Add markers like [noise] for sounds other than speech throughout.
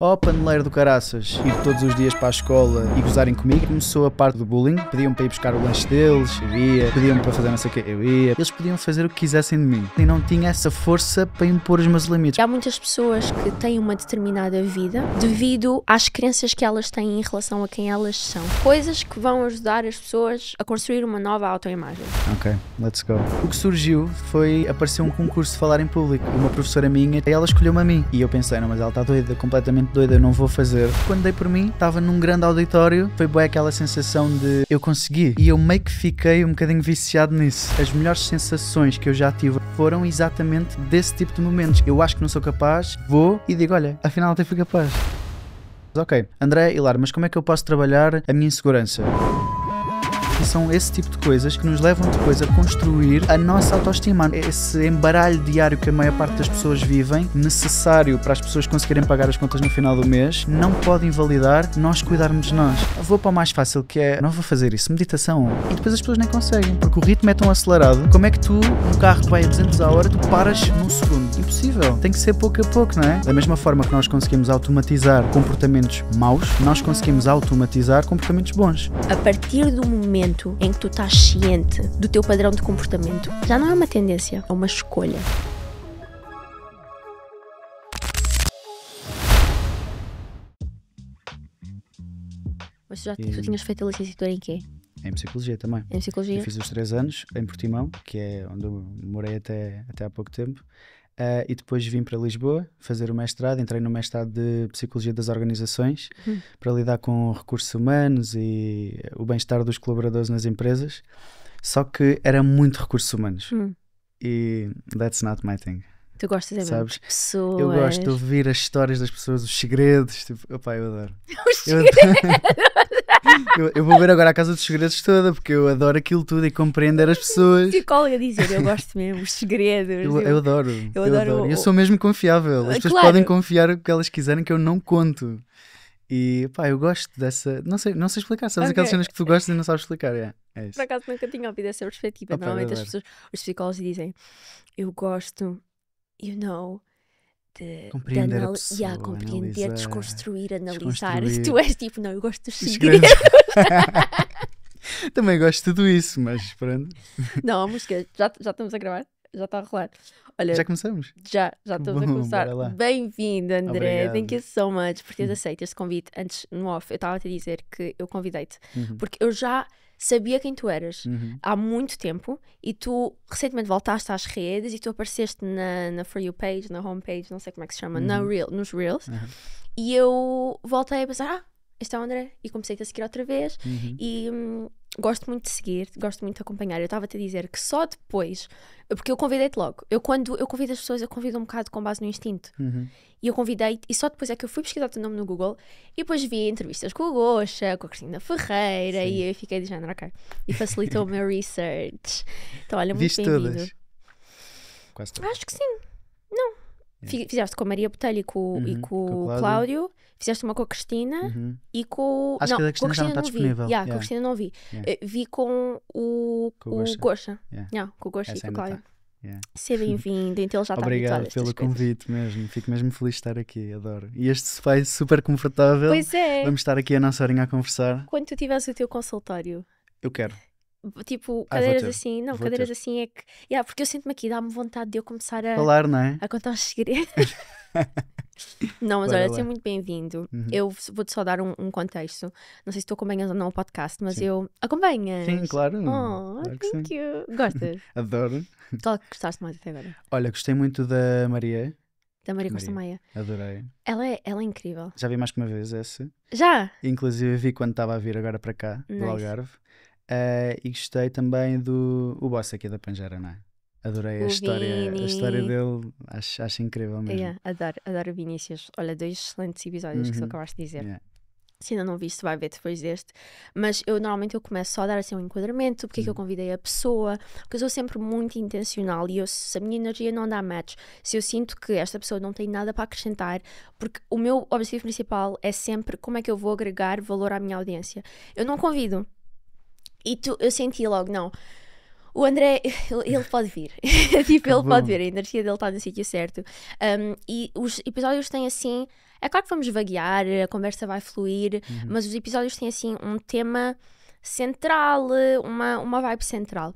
Ó oh, paneleiro do caraças, ir todos os dias para a escola e gozarem comigo, começou a parte do bullying. Pediam para ir buscar o lanche deles, eu ia. Pediam para fazer não sei o que, eu ia. Eles podiam fazer o que quisessem de mim. E não tinha essa força para impor os meus limites. Há muitas pessoas que têm uma determinada vida devido às crenças que elas têm em relação a quem elas são. Coisas que vão ajudar as pessoas a construir uma nova autoimagem. Ok, let's go. O que surgiu foi, apareceu um concurso de falar em público. Uma professora minha, ela escolheu-me a mim. E eu pensei, não, mas ela está doida, completamente doida, eu não vou fazer. Quando dei por mim, estava num grande auditório, foi boa aquela sensação de eu consegui. E eu meio que fiquei um bocadinho viciado nisso. As melhores sensações que eu já tive foram exatamente desse tipo de momentos. Eu acho que não sou capaz, vou e digo: olha, afinal até fui capaz. Ok, André Hilar, mas como é que eu posso trabalhar a minha insegurança? E são esse tipo de coisas que nos levam depois a construir a nossa autoestima. É esse embaralho diário que a maior parte das pessoas vivem, necessário para as pessoas conseguirem pagar as contas no final do mês, não pode invalidar nós cuidarmos de nós. vou para o mais fácil que é, não vou fazer isso, meditação. E depois as pessoas nem conseguem, porque o ritmo é tão acelerado. Como é que tu, um carro que vai a 200 a hora, tu paras num segundo? Impossível. Tem que ser pouco a pouco, não é? Da mesma forma que nós conseguimos automatizar comportamentos maus, nós conseguimos automatizar comportamentos bons. A partir do momento momento em que tu estás ciente do teu padrão de comportamento, já não é uma tendência, é uma escolha. Mas tu já tu tinhas feito a licenciatura em quê? Em psicologia também. Em psicologia? Eu fiz os três anos em Portimão, que é onde eu morei até, até há pouco tempo. Uh, e depois vim para Lisboa fazer o mestrado, entrei no mestrado de Psicologia das Organizações uhum. para lidar com recursos humanos e o bem-estar dos colaboradores nas empresas. Só que era muito recursos humanos. Uhum. E that's not my thing. Tu gostas é de Sabes? pessoas. Eu gosto de ouvir as histórias das pessoas, os segredos. Tipo, opa, eu adoro. [laughs] Os segredos. Eu [laughs] adoro. [laughs] eu, eu, vou ver agora a Casa dos Segredos toda, porque eu adoro aquilo tudo e compreender as pessoas. Psicóloga dizer, eu gosto mesmo, os segredos. Eu, eu adoro. Eu, eu adoro. adoro. Eu sou mesmo confiável. As pessoas claro. podem confiar o que elas quiserem, que eu não conto. E pá, eu gosto dessa. Não sei, não sei explicar, sabes okay. aquelas cenas que tu gostas e não sabes explicar. É, é isso. Por acaso nunca tinha ouvido essa perspectiva. Opa, é Normalmente as pessoas, os psicólogos dizem: Eu gosto, you know, de, compreender de anal... pessoa, yeah, compreender, analisar, desconstruir, analisar. Desconstruir. [laughs] Tu és tipo, não, eu gosto dos signo. [laughs] Também gosto de tudo isso, mas pronto. Não, a música, já, já estamos a gravar? Já está a rolar. Olha, já começamos? Já, já estamos Bom, a começar. Bem-vindo, André. Obrigado. Thank you so much por teres hum. aceito este convite. Antes, no off, eu estava a te dizer que eu convidei-te, uhum. porque eu já sabia quem tu eras uhum. há muito tempo e tu recentemente voltaste às redes e tu apareceste na, na For You page, na homepage, não sei como é que se chama, uhum. na reel, nos Reels. Uhum. E eu voltei a pensar, ah, este é o André. E comecei a seguir outra vez. Uhum. E, hum, gosto muito de seguir, gosto muito de acompanhar. Eu estava-te a dizer que só depois, porque eu convidei-te logo. Eu, quando eu convido as pessoas, eu convido um bocado com base no instinto. Uhum. E eu convidei e só depois é que eu fui pesquisar o teu nome no Google e depois vi entrevistas com o Gocha, com a Cristina Ferreira Sim. e eu fiquei de género, ok. E facilitou o meu [laughs] research. Então, olha, muito bem-vindo. Acho que sim. Yeah. É. Fizeste com a Maria Botelho e com, uhum, e com, com o Cláudio. Cláudio. Fizeste uma com a Cristina uhum. e com. Acho não, que a Cristina, com a Cristina já não está não disponível. Yeah, yeah. Com a Cristina não vi. Yeah. Eh, vi com o, com o Gosha. Yeah. com o Gosha e com o é Cláudio. Tá. Yeah. Seja [laughs] bem-vindo, então ele já está Obrigado pelo convite coisas. mesmo, fico mesmo feliz de estar aqui, adoro. E este espaço é super confortável. Pois é. Vamos estar aqui a nossa horinha a conversar. Quando tu tiveres o teu consultório. Eu quero. Tipo, ah, cadeiras ah, assim, não, vou cadeiras ter. assim é que. Yeah, porque eu sinto-me aqui, dá-me vontade de eu começar a. Falar, não é? A contar os segredos. [laughs] não, mas Bora olha, seja muito bem-vindo. Uhum. Eu vou-te só dar um, um, contexto. Não sei se tu acompanhas ou não o podcast, mas sim. eu. Acompanhas? Sim, claro. Oh, claro thank you. [laughs] Gostas? Adoro. Qual é que gostaste mais até agora? Olha, gostei muito da Maria. Da Maria Costa Maia. Adorei. Ela é, ela é incrível. Já vi mais que uma vez essa. Já? Inclusive vi quando estava a vir agora para cá, nice. do Algarve. Uh, e gostei também do o boss aqui da Panjera, não é? Adorei a história, a história dele, acho, acho incrível mesmo. Yeah, adoro, adoro Vinícius. Olha, dois excelentes episódios uhum. que tu uhum. acabaste de dizer. Yeah. Se ainda não viste, vai ver depois deste. Mas eu normalmente eu começo só a dar assim um enquadramento, porque é que eu uhum. convidei a pessoa, porque eu sou sempre muito intencional e eu, se a minha energia não dá match, se eu sinto que esta pessoa não tem nada para acrescentar, porque o meu objetivo principal é sempre como é que eu vou agregar valor à minha audiência. Eu não convido, e tu, eu senti logo, não. O André, [laughs] ele pode vir. [laughs] tipo, ele pode vir. A energia dele está no sítio certo. Um, e os episódios têm assim. É claro que vamos vaguear, a conversa vai fluir, uhum. mas os episódios têm assim um tema central, uma, uma vibe central.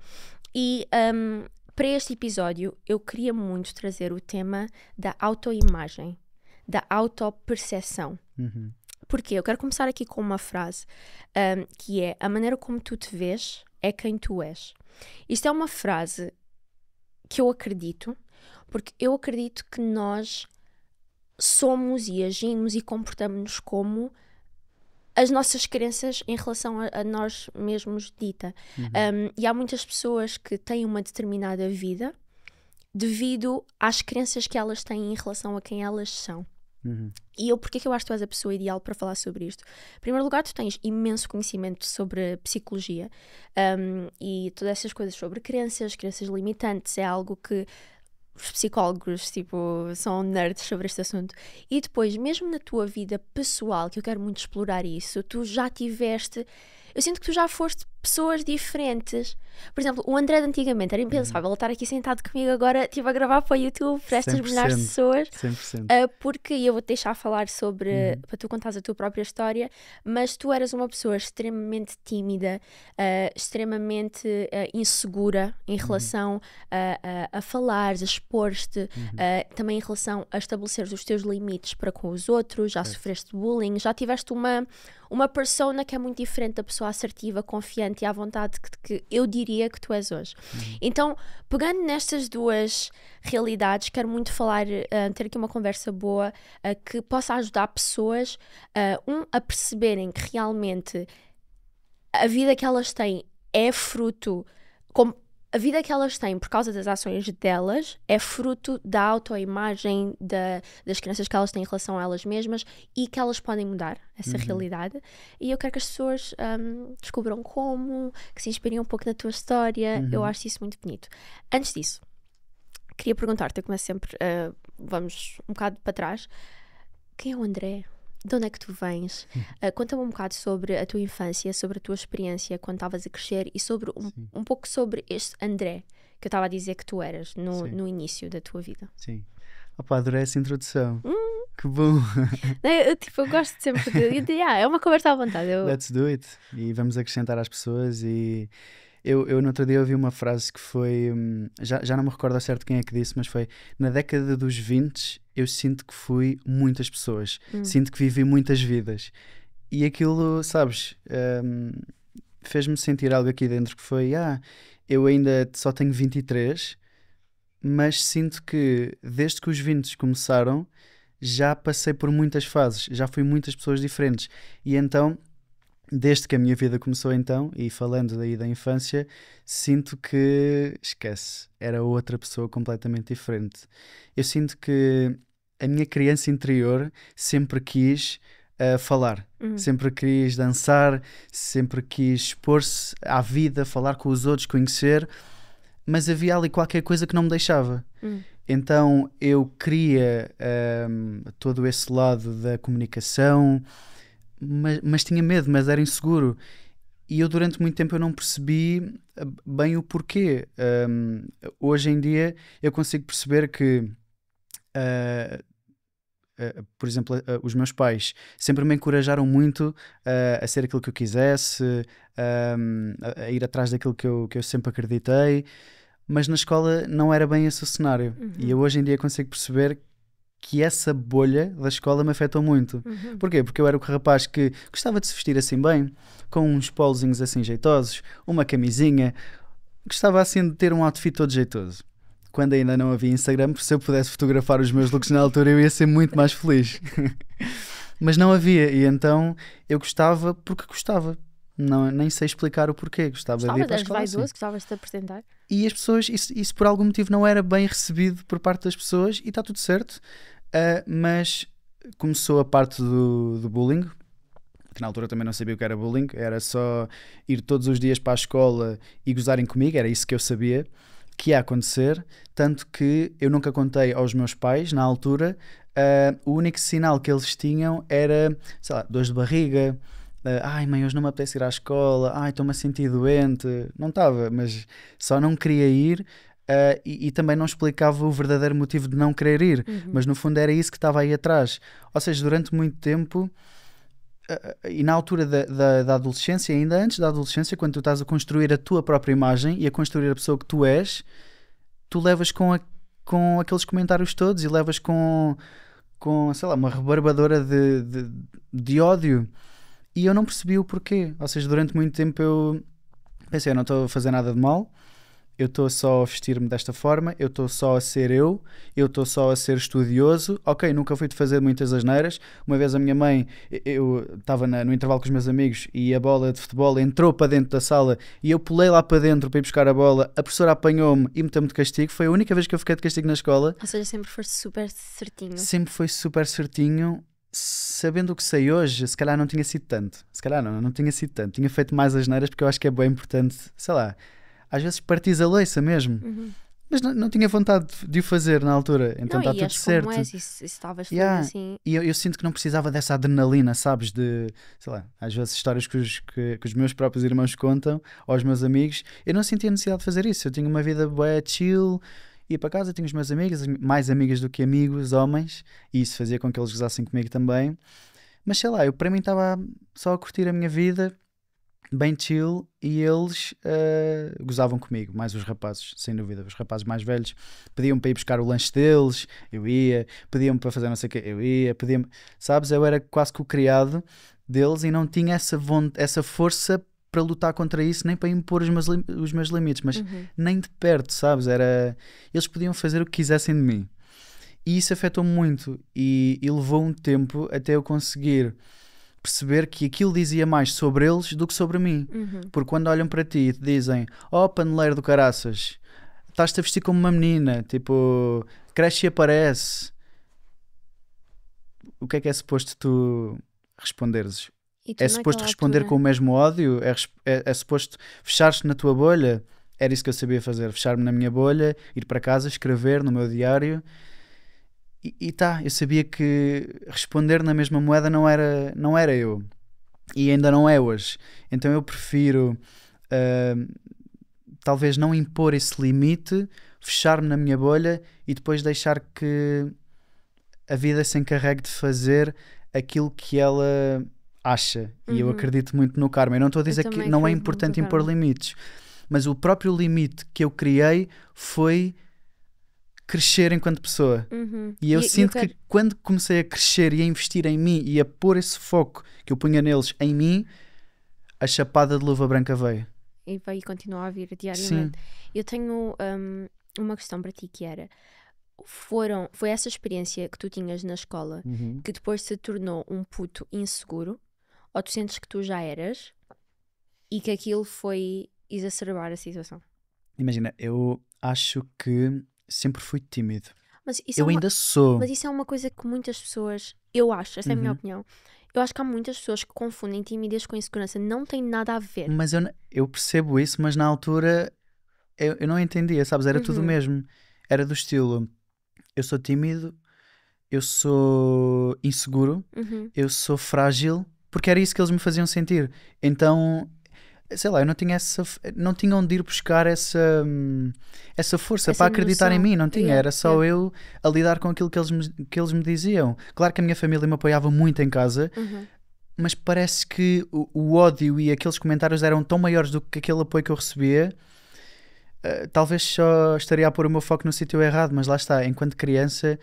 E um, para este episódio, eu queria muito trazer o tema da autoimagem, da autoperceção. Uhum. Porquê? Eu quero começar aqui com uma frase um, que é: A maneira como tu te vês é quem tu és. Isto é uma frase que eu acredito, porque eu acredito que nós somos e agimos e comportamos-nos como as nossas crenças em relação a, a nós mesmos dita. Uhum. Um, e há muitas pessoas que têm uma determinada vida devido às crenças que elas têm em relação a quem elas são. Uhum. E eu, porque é que eu acho que tu és a pessoa ideal para falar sobre isto? Em primeiro lugar, tu tens imenso conhecimento sobre psicologia um, e todas essas coisas sobre crenças, crenças limitantes, é algo que os psicólogos, tipo, são nerds sobre este assunto. E depois, mesmo na tua vida pessoal, que eu quero muito explorar isso, tu já tiveste. Eu sinto que tu já foste pessoas diferentes. Por exemplo, o André de antigamente era impensável uhum. estar aqui sentado comigo agora, tipo, a gravar para o YouTube para estas milhares de pessoas. 100%. Uh, ah, porque eu vou-te deixar falar sobre, uhum. para tu contares a tua própria história, mas tu eras uma pessoa extremamente tímida, uh, extremamente uh, insegura em uhum. relação uhum. a, a, a falar, a expor-te, uhum. também em relação a estabelecer os teus limites para com os outros, já é. sofreste bullying, já tiveste uma, uma persona que é muito diferente da pessoa assertiva, confiante confiante e à vontade que, que eu diria que tu és hoje. Uhum. Então, pegando nestas duas realidades, quero muito falar, uh, ter aqui uma conversa boa uh, que possa ajudar pessoas, ah, um, a perceberem que realmente a vida que elas têm é fruto. Como a vida que elas têm por causa das ações delas é fruto da autoimagem da, das crenças que elas têm em relação a elas mesmas e que elas podem mudar essa uhum. realidade. E eu quero que as pessoas um, descubram como, que se inspirem um pouco na tua história. Uhum. Eu acho isso muito bonito. Antes disso, queria perguntar-te, eu começo sempre, uh, vamos um bocado para trás, quem é o André? de onde é que tu vens? Uh, Conta-me um bocado sobre a tua infância, sobre a tua experiência quando estavas a crescer e sobre um, um pouco sobre este André que eu estava a dizer que tu eras no, no início da tua vida. Sim. Opa, adorei essa introdução. Hum. Que bom! [laughs] Eu, tipo, eu gosto sempre de. de yeah, é uma conversa à vontade. Eu... Let's do it. E vamos acrescentar às pessoas e eu, eu no outro dia ouvi uma frase que foi. Hum, já, já não me recordo a certo quem é que disse, mas foi. Na década dos 20, eu sinto que fui muitas pessoas. Hum. Sinto que vivi muitas vidas. E aquilo, sabes, um, fez-me sentir algo aqui dentro que foi. Ah, eu ainda só tenho 23, mas sinto que desde que os 20 começaram já passei por muitas fases, já fui muitas pessoas diferentes. E então desde que a minha vida começou então, e falando daí da infância, sinto que, esquece, era outra pessoa completamente diferente. Eu sinto que a minha criança interior sempre quis uh, falar, uhum. sempre quis dançar, sempre quis expor-se à vida, falar com os outros, conhecer, mas havia ali qualquer coisa que não me deixava. Uhum. Então eu queria um, ehm, todo esse lado da comunicação, mas, mas tinha medo, mas era inseguro. E eu durante muito tempo eu não percebi eh, bem o porquê. Um, hoje em dia eu consigo perceber que uh, Uh, por exemplo, uh, os meus pais sempre me encorajaram muito uh, a ser aquilo que eu quisesse, um, a, a, ir atrás daquilo que eu, que eu sempre acreditei, mas na escola não era bem esse o cenário. Uhum. E eu hoje em dia consigo perceber que essa bolha da escola me afetou muito. Uhum. Porquê? Porque eu era o rapaz que gostava de se vestir assim bem, com uns polozinhos assim jeitosos, uma camisinha, gostava assim de ter um outfit todo jeitoso. Quando ainda não havia Instagram, se eu pudesse fotografar os meus looks na altura, eu ia ser muito mais feliz. [laughs] Mas não havia, e então eu gostava porque gostava. Não, nem sei explicar o porquê. Gostava, gostava de ir para a escola. Vaidoso, assim. Gostavas de te apresentar? E as pessoas, isso, isso por algum motivo não era bem recebido por parte das pessoas, e está tudo certo. Uh, mas começou a parte do, do bullying, que na altura também não sabia o que era bullying, era só ir todos os dias para a escola e gozarem comigo, era isso que eu sabia que ia acontecer, tanto que eu nunca contei aos meus pais na altura, uh, o único sinal que eles tinham era, sei lá, dores de barriga, uh, ai mãe, hoje não me apetece ir à escola, ai estou-me a sentir doente, não estava, mas só não queria ir Uh, e, e, também não explicava o verdadeiro motivo de não querer ir, uhum. mas no fundo era isso que estava aí atrás. Ou seja, durante muito tempo, eh, eh, e na altura da, da, da, adolescência, ainda antes da adolescência, quando tu estás a construir a tua própria imagem e a construir a pessoa que tu és, tu levas com, a, com aqueles comentários todos e levas com, com sei lá, uma rebarbadora de, de, de ódio. E eu não percebi o porquê. Ou seja, durante muito tempo eu pensei, eu não estou a fazer nada de mal eu estou só a vestir-me desta forma, eu estou só a ser eu, eu estou só a ser estudioso. Ok, nunca fui de fazer muitas asneiras. Uma vez a minha mãe, eu estava no intervalo com os meus amigos e a bola de futebol entrou para dentro da sala e eu pulei lá para dentro para ir buscar a bola. A professora apanhou-me e meteu-me de castigo. Foi a única vez que eu fiquei de castigo na escola. Ou seja, sempre foi super certinho. Sempre foi super certinho. Sabendo o que sei hoje, se calhar não tinha sido tanto. Se calhar não, não tinha sido tanto. Tinha feito mais asneiras porque eu acho que é bem importante, sei lá às vezes partis a leiça mesmo. Uhum. Mas não, não, tinha vontade de o fazer na altura, então está tudo certo. Como és, isso, isso yeah. assim. E eu, eu, sinto que não precisava dessa adrenalina, sabes? De, sei lá, às vezes histórias que os, que, que os meus próprios irmãos contam, aos meus amigos, eu não sentia necessidade de fazer isso. Eu tinha uma vida boa, chill, ia para casa, tinha os meus amigos, mais amigas do que amigos, homens, e isso fazia com que eles gozassem comigo também. Mas sei lá, eu para mim estava só a curtir a minha vida bem chill e eles uh, gozavam comigo, mais os rapazes, sem dúvida. Os rapazes mais velhos pediam para ir buscar o lanche deles, eu ia, pediam para fazer não sei o que, eu ia, pediam sabes? Eu era quase que o criado deles e não tinha essa, essa força para lutar contra isso, nem para impor os meus, os meus limites, mas uhum. nem de perto, sabes? Era eles podiam fazer o que quisessem de mim. E isso afetou-me muito e, e levou um tempo até eu conseguir perceber que aquilo dizia mais sobre eles do que sobre mim. Uhum. Porque quando olham para ti e te dizem, oh paneleiro do caraças, estás-te a vestir como uma menina, tipo, cresce e aparece. O que é que é suposto tu responderes? Tu é suposto responder altura? com o mesmo ódio? É, é, é suposto fechar-te na tua bolha? Era isso que eu sabia fazer, fechar-me na minha bolha, ir para casa, escrever no meu diário e, e tá, eu sabia que responder na mesma moeda não era, não era eu. E ainda não é hoje. Então eu prefiro uh, talvez não impor esse limite, fechar-me na minha bolha e depois deixar que a vida se encarregue de fazer aquilo que ela acha. Uhum. E eu uhum. acredito muito no karma. Eu não estou a dizer que não é importante impor limites, mas o próprio limite que eu criei foi crescer enquanto pessoa. Uhum. E eu e, sinto eu quero... que quando comecei a crescer e a investir em mim e a pôr esse foco que eu punha neles em mim, a chapada de luva branca veio. E vai continuar a vir diariamente. Sim. Eu tenho um, uma questão para ti que era foram foi essa experiência que tu tinhas na escola uhum. que depois se tornou um puto inseguro ou tu sentes que tu já eras e que aquilo foi exacerbar a situação imagina eu acho que sempre fui tímido. eu é uma... ainda sou. Mas isso é uma coisa que muitas pessoas, eu acho, essa é a minha uhum. opinião. Eu acho que há muitas pessoas que confundem timidez com insegurança. Não tem nada a ver. Mas eu, eu percebo isso, mas na altura eu, eu não entendia, sabes? Era uhum. tudo o uhum. mesmo. Era do estilo: eu sou tímido, eu sou inseguro, uhum. eu sou frágil, porque era isso que eles me faziam sentir. Então sei lá, eu não tinha essa, não tinha onde ir buscar essa, hum, essa força essa para acreditar emoção. em mim, não tinha, yeah, era só yeah. eu a lidar com aquilo que eles, me, que eles me diziam. Claro que a minha família me apoiava muito em casa, uhum. mas parece que o, o, ódio e aqueles comentários eram tão maiores do que aquele apoio que eu recebia. Uh, talvez só estaria a pôr o meu foco no sítio errado, mas lá está, enquanto criança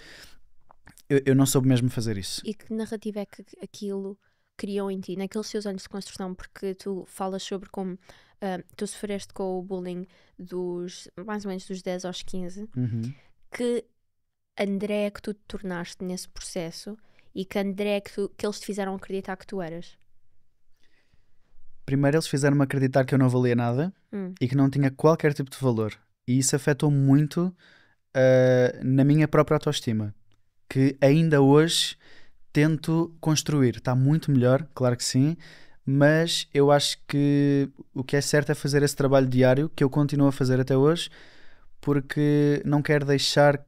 eu, eu não soube mesmo fazer isso. E que narrativa é que aquilo criou em ti, naqueles seus anos de construção, porque tu falas sobre como uh, tu sofreste com o bullying dos mais ou menos dos 10 aos 15, uhum. que André é que tu te tornaste nesse processo e que André é que, tu, que eles te fizeram acreditar que tu eras? Primeiro, eles fizeram-me acreditar que eu não valia nada hum. e que não tinha qualquer tipo de valor. E isso afetou muito uh, na minha própria autoestima. Que ainda hoje tento construir. Está muito melhor, claro que sim, mas eu acho que o que é certo é fazer esse trabalho diário que eu continuo a fazer até hoje, porque não quero deixar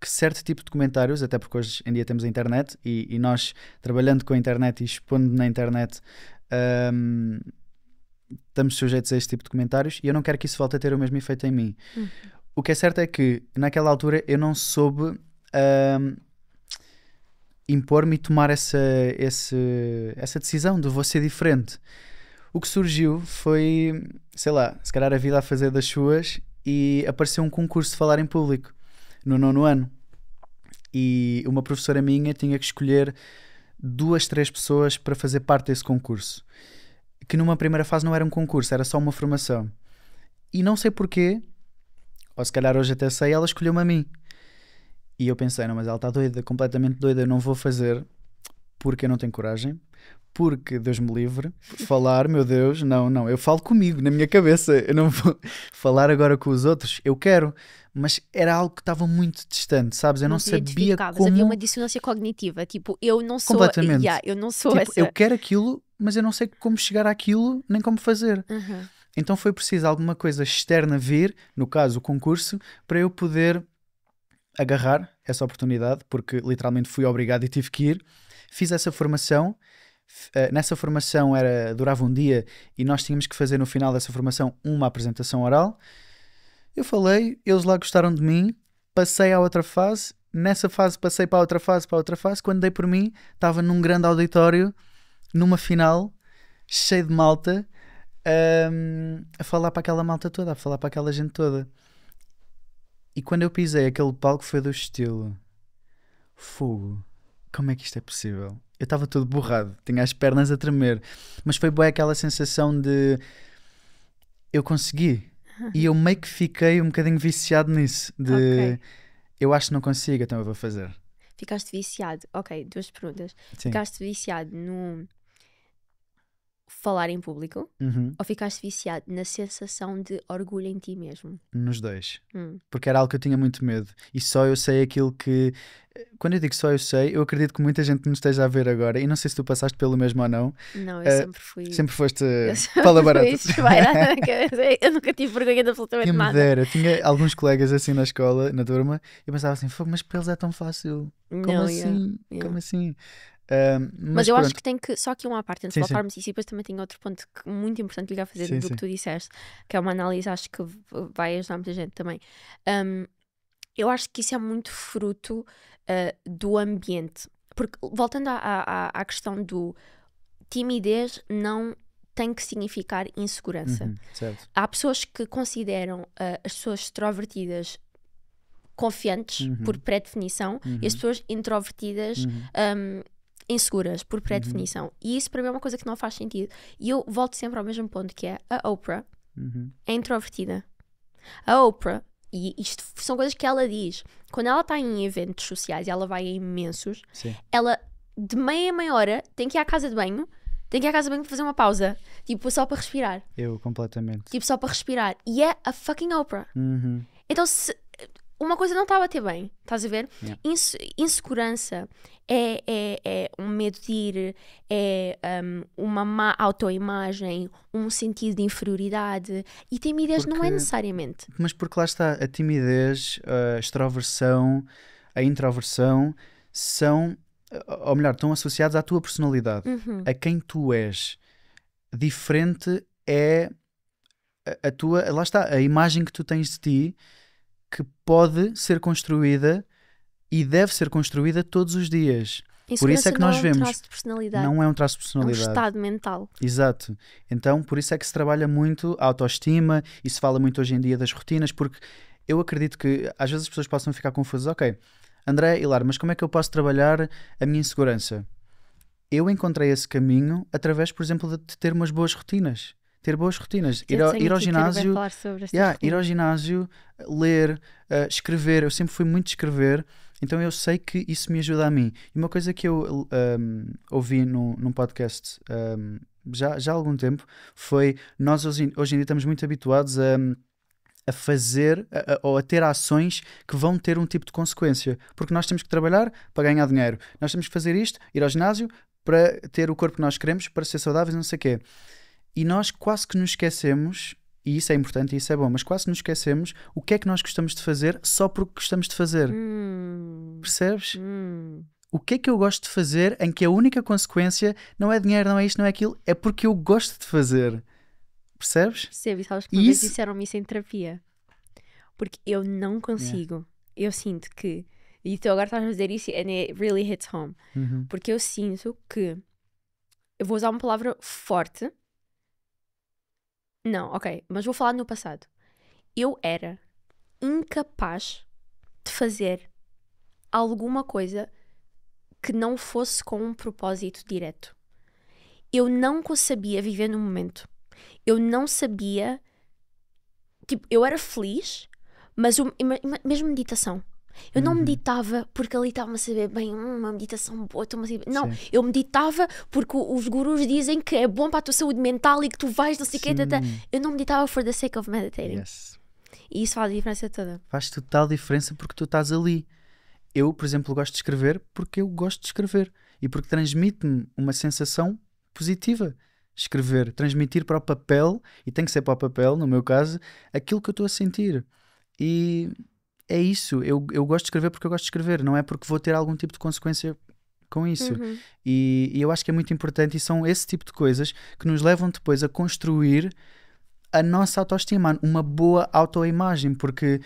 que certo tipo de comentários, até porque hoje em dia temos a internet e, e nós trabalhando com a internet e expondo na internet. Um, estamos sujeitos a este tipo de comentários e eu não quero que isso volte a ter o mesmo efeito em mim. Uhum. O que é certo é que naquela altura eu não soube um, impor-me e tomar essa, essa, essa decisão de vou ser diferente. O que surgiu foi, sei lá, se calhar a vida a fazer das suas e apareceu um concurso de falar em público no nono ano. E uma professora minha tinha que escolher duas, três pessoas para fazer parte desse concurso. Que numa primeira fase não era um concurso, era só uma formação. E não sei porquê, ou se calhar hoje até sei, ela escolheu-me a mim. E eu pensei, não, mas ela está doida, completamente doida, eu não vou fazer porque eu não tenho coragem, porque Deus me livre, [laughs] falar, meu Deus, não, não, eu falo comigo, na minha cabeça, eu não vou [laughs] falar agora com os outros, eu quero, mas era algo que estava muito distante, sabes? Eu não, não sabia como... Havia uma dissonância cognitiva, tipo, eu não sou... Completamente. Yeah, eu não sou tipo, essa... Eu quero aquilo, mas eu não sei como chegar àquilo, nem como fazer. Uhum. Então foi preciso alguma coisa externa vir, no caso o concurso, para eu poder agarrar essa oportunidade, porque literalmente fui obrigado e tive que ir. Fiz essa formação. Eh, nessa formação era durava um dia e nós tínhamos que fazer no final dessa formação uma apresentação oral. Eu falei, eles lá gostaram de mim, passei à outra fase. Nessa fase passei para outra fase, para outra fase. Quando dei por mim, estava num grande auditório, numa final, cheio de malta, um, ehm, a falar para aquela malta toda, a falar para aquela gente toda. E quando eu pisei aquele palco foi do estilo: Fogo, como é que isto é possível? Eu estava todo borrado, tinha as pernas a tremer, mas foi boa aquela sensação de eu consegui. E eu meio que fiquei um bocadinho viciado nisso. De okay. eu acho que não consigo, então eu vou fazer. Ficaste viciado, ok, duas perguntas. Sim. Ficaste viciado no falar em público uhum. ou ficaste viciado na sensação de orgulho em ti mesmo? Nos dois. Hum. Porque era algo que eu tinha muito medo. E só eu sei aquilo que. Eh, quando eu digo só eu sei, eu acredito que muita gente nos esteja a ver agora. E não sei se tu passaste pelo mesmo ou não. Não, eu uh, sempre fui. Sempre foste. Fala [laughs] barato. [laughs] eu nunca tive vergonha de absolutamente Quem nada. Dera. Eu tinha alguns colegas assim na escola, na turma, e eu pensava assim: mas para eles é tão fácil. Como não, assim? Yeah, yeah. Como assim? Ah, mas, mas eu pronto. acho que tem que, só que uma parte antes sim, de voltarmos, e depois também tem outro ponto que, muito importante ligar a fazer sim, do sim. que tu disseste, que é uma análise, acho que vai ajudar muita gente também. Um, eu acho que isso é muito fruto uh, do ambiente. Porque, voltando à, questão do timidez, não tem que significar insegurança. Uhum, Há pessoas que consideram uh, as pessoas extrovertidas confiantes uhum. por pré-definição uhum. e as uhum. pessoas introvertidas uhum. um, inseguras, por pré-definição. Uhum. E isso para mim é uma coisa que não faz sentido. E eu volto sempre ao mesmo ponto, que é a Oprah uhum. é introvertida. A Oprah, e isto são coisas que ela diz, quando ela está em eventos sociais, e ela vai a imensos, Sim. ela de meia a meia hora tem que ir à casa de banho, tem que ir à casa de banho para fazer uma pausa. Tipo, só para respirar. Eu, completamente. Tipo, só para respirar. E é a fucking Oprah. Uhum. Então, se, uma coisa não está a bater bem, estás a ver? Yeah. Inse insegurança é, é, é um medo de ir, é um, uma má autoimagem, um sentido de inferioridade e timidez porque, não é necessariamente. Mas porque lá está, a timidez, a extroversão, a introversão são, ou melhor, estão associados à tua personalidade, uhum. a quem tu és. Diferente é a, a tua, lá está, a imagem que tu tens de ti que pode ser construída e deve ser construída todos os dias. Por isso é que nós vemos. Não é um traço de personalidade. Não é um traço de personalidade. É um estado mental. Exato. Então, por isso é que se trabalha muito a autoestima e se fala muito hoje em dia das rotinas, porque eu acredito que às vezes as pessoas possam ficar confusas. Ok, André Hilar, mas como é que eu posso trabalhar a minha insegurança? Eu encontrei esse caminho através, por exemplo, de ter umas boas rotinas ter boas rotinas. Ir ao, ir, ao ginásio. Yeah, ir ao ginásio, ler, uh, escrever. Eu sempre fui muito de escrever, então eu sei que isso me ajuda a mim. E uma coisa que eu um, ehm, ouvi num num podcast um, ehm, já, já há algum tempo foi: nós hoje, hoje em dia estamos muito habituados a a fazer a, a, ou a ter ações que vão ter um tipo de consequência. Porque nós temos que trabalhar para ganhar dinheiro, nós temos que fazer isto, ir ao ginásio para ter o corpo que nós queremos, para ser saudáveis, não sei o quê. E nós quase que nos esquecemos, e isso é importante e isso é bom, mas quase nos esquecemos o que é que nós gostamos de fazer só porque gostamos de fazer. Hum. Percebes? Hum. O que é que eu gosto de fazer em que a única consequência não é dinheiro, não é isto, não é aquilo, é porque eu gosto de fazer. Percebes? Percebo, e sabes que uma isso... disseram-me isso em terapia. Porque eu não consigo. Yeah. Eu sinto que. E tu agora estás a dizer isso and it really hits home. Uhum. Porque eu sinto que. Eu vou usar uma palavra forte, não, ok, mas vou falar no passado. Eu era incapaz de fazer alguma coisa que não fosse com um propósito direto. Eu não sabia viver no momento. Eu não sabia. Tipo, eu era feliz, mas mesmo meditação. Eu não uhum. meditava porque ali estava-me a saber bem hum, uma meditação boa, estou-me a saber. Não, Sim. eu meditava porque os gurus dizem que é bom para a tua saúde mental e que tu vais, não sei o quê. Tata. Eu não meditava for the sake of meditating. Yes. E isso faz a diferença toda. Faz total diferença porque tu estás ali. Eu, por exemplo, gosto de escrever porque eu gosto de escrever e porque transmite-me uma sensação positiva. Escrever, transmitir para o papel, e tem que ser para o papel, no meu caso, aquilo que eu estou a sentir. E é isso. Eu, eu gosto de escrever porque eu gosto de escrever, não é porque vou ter algum tipo de consequência com isso. Uhum. E, e, eu acho que é muito importante e são esse tipo de coisas que nos levam depois a construir a nossa autoestima, uma boa autoimagem, porque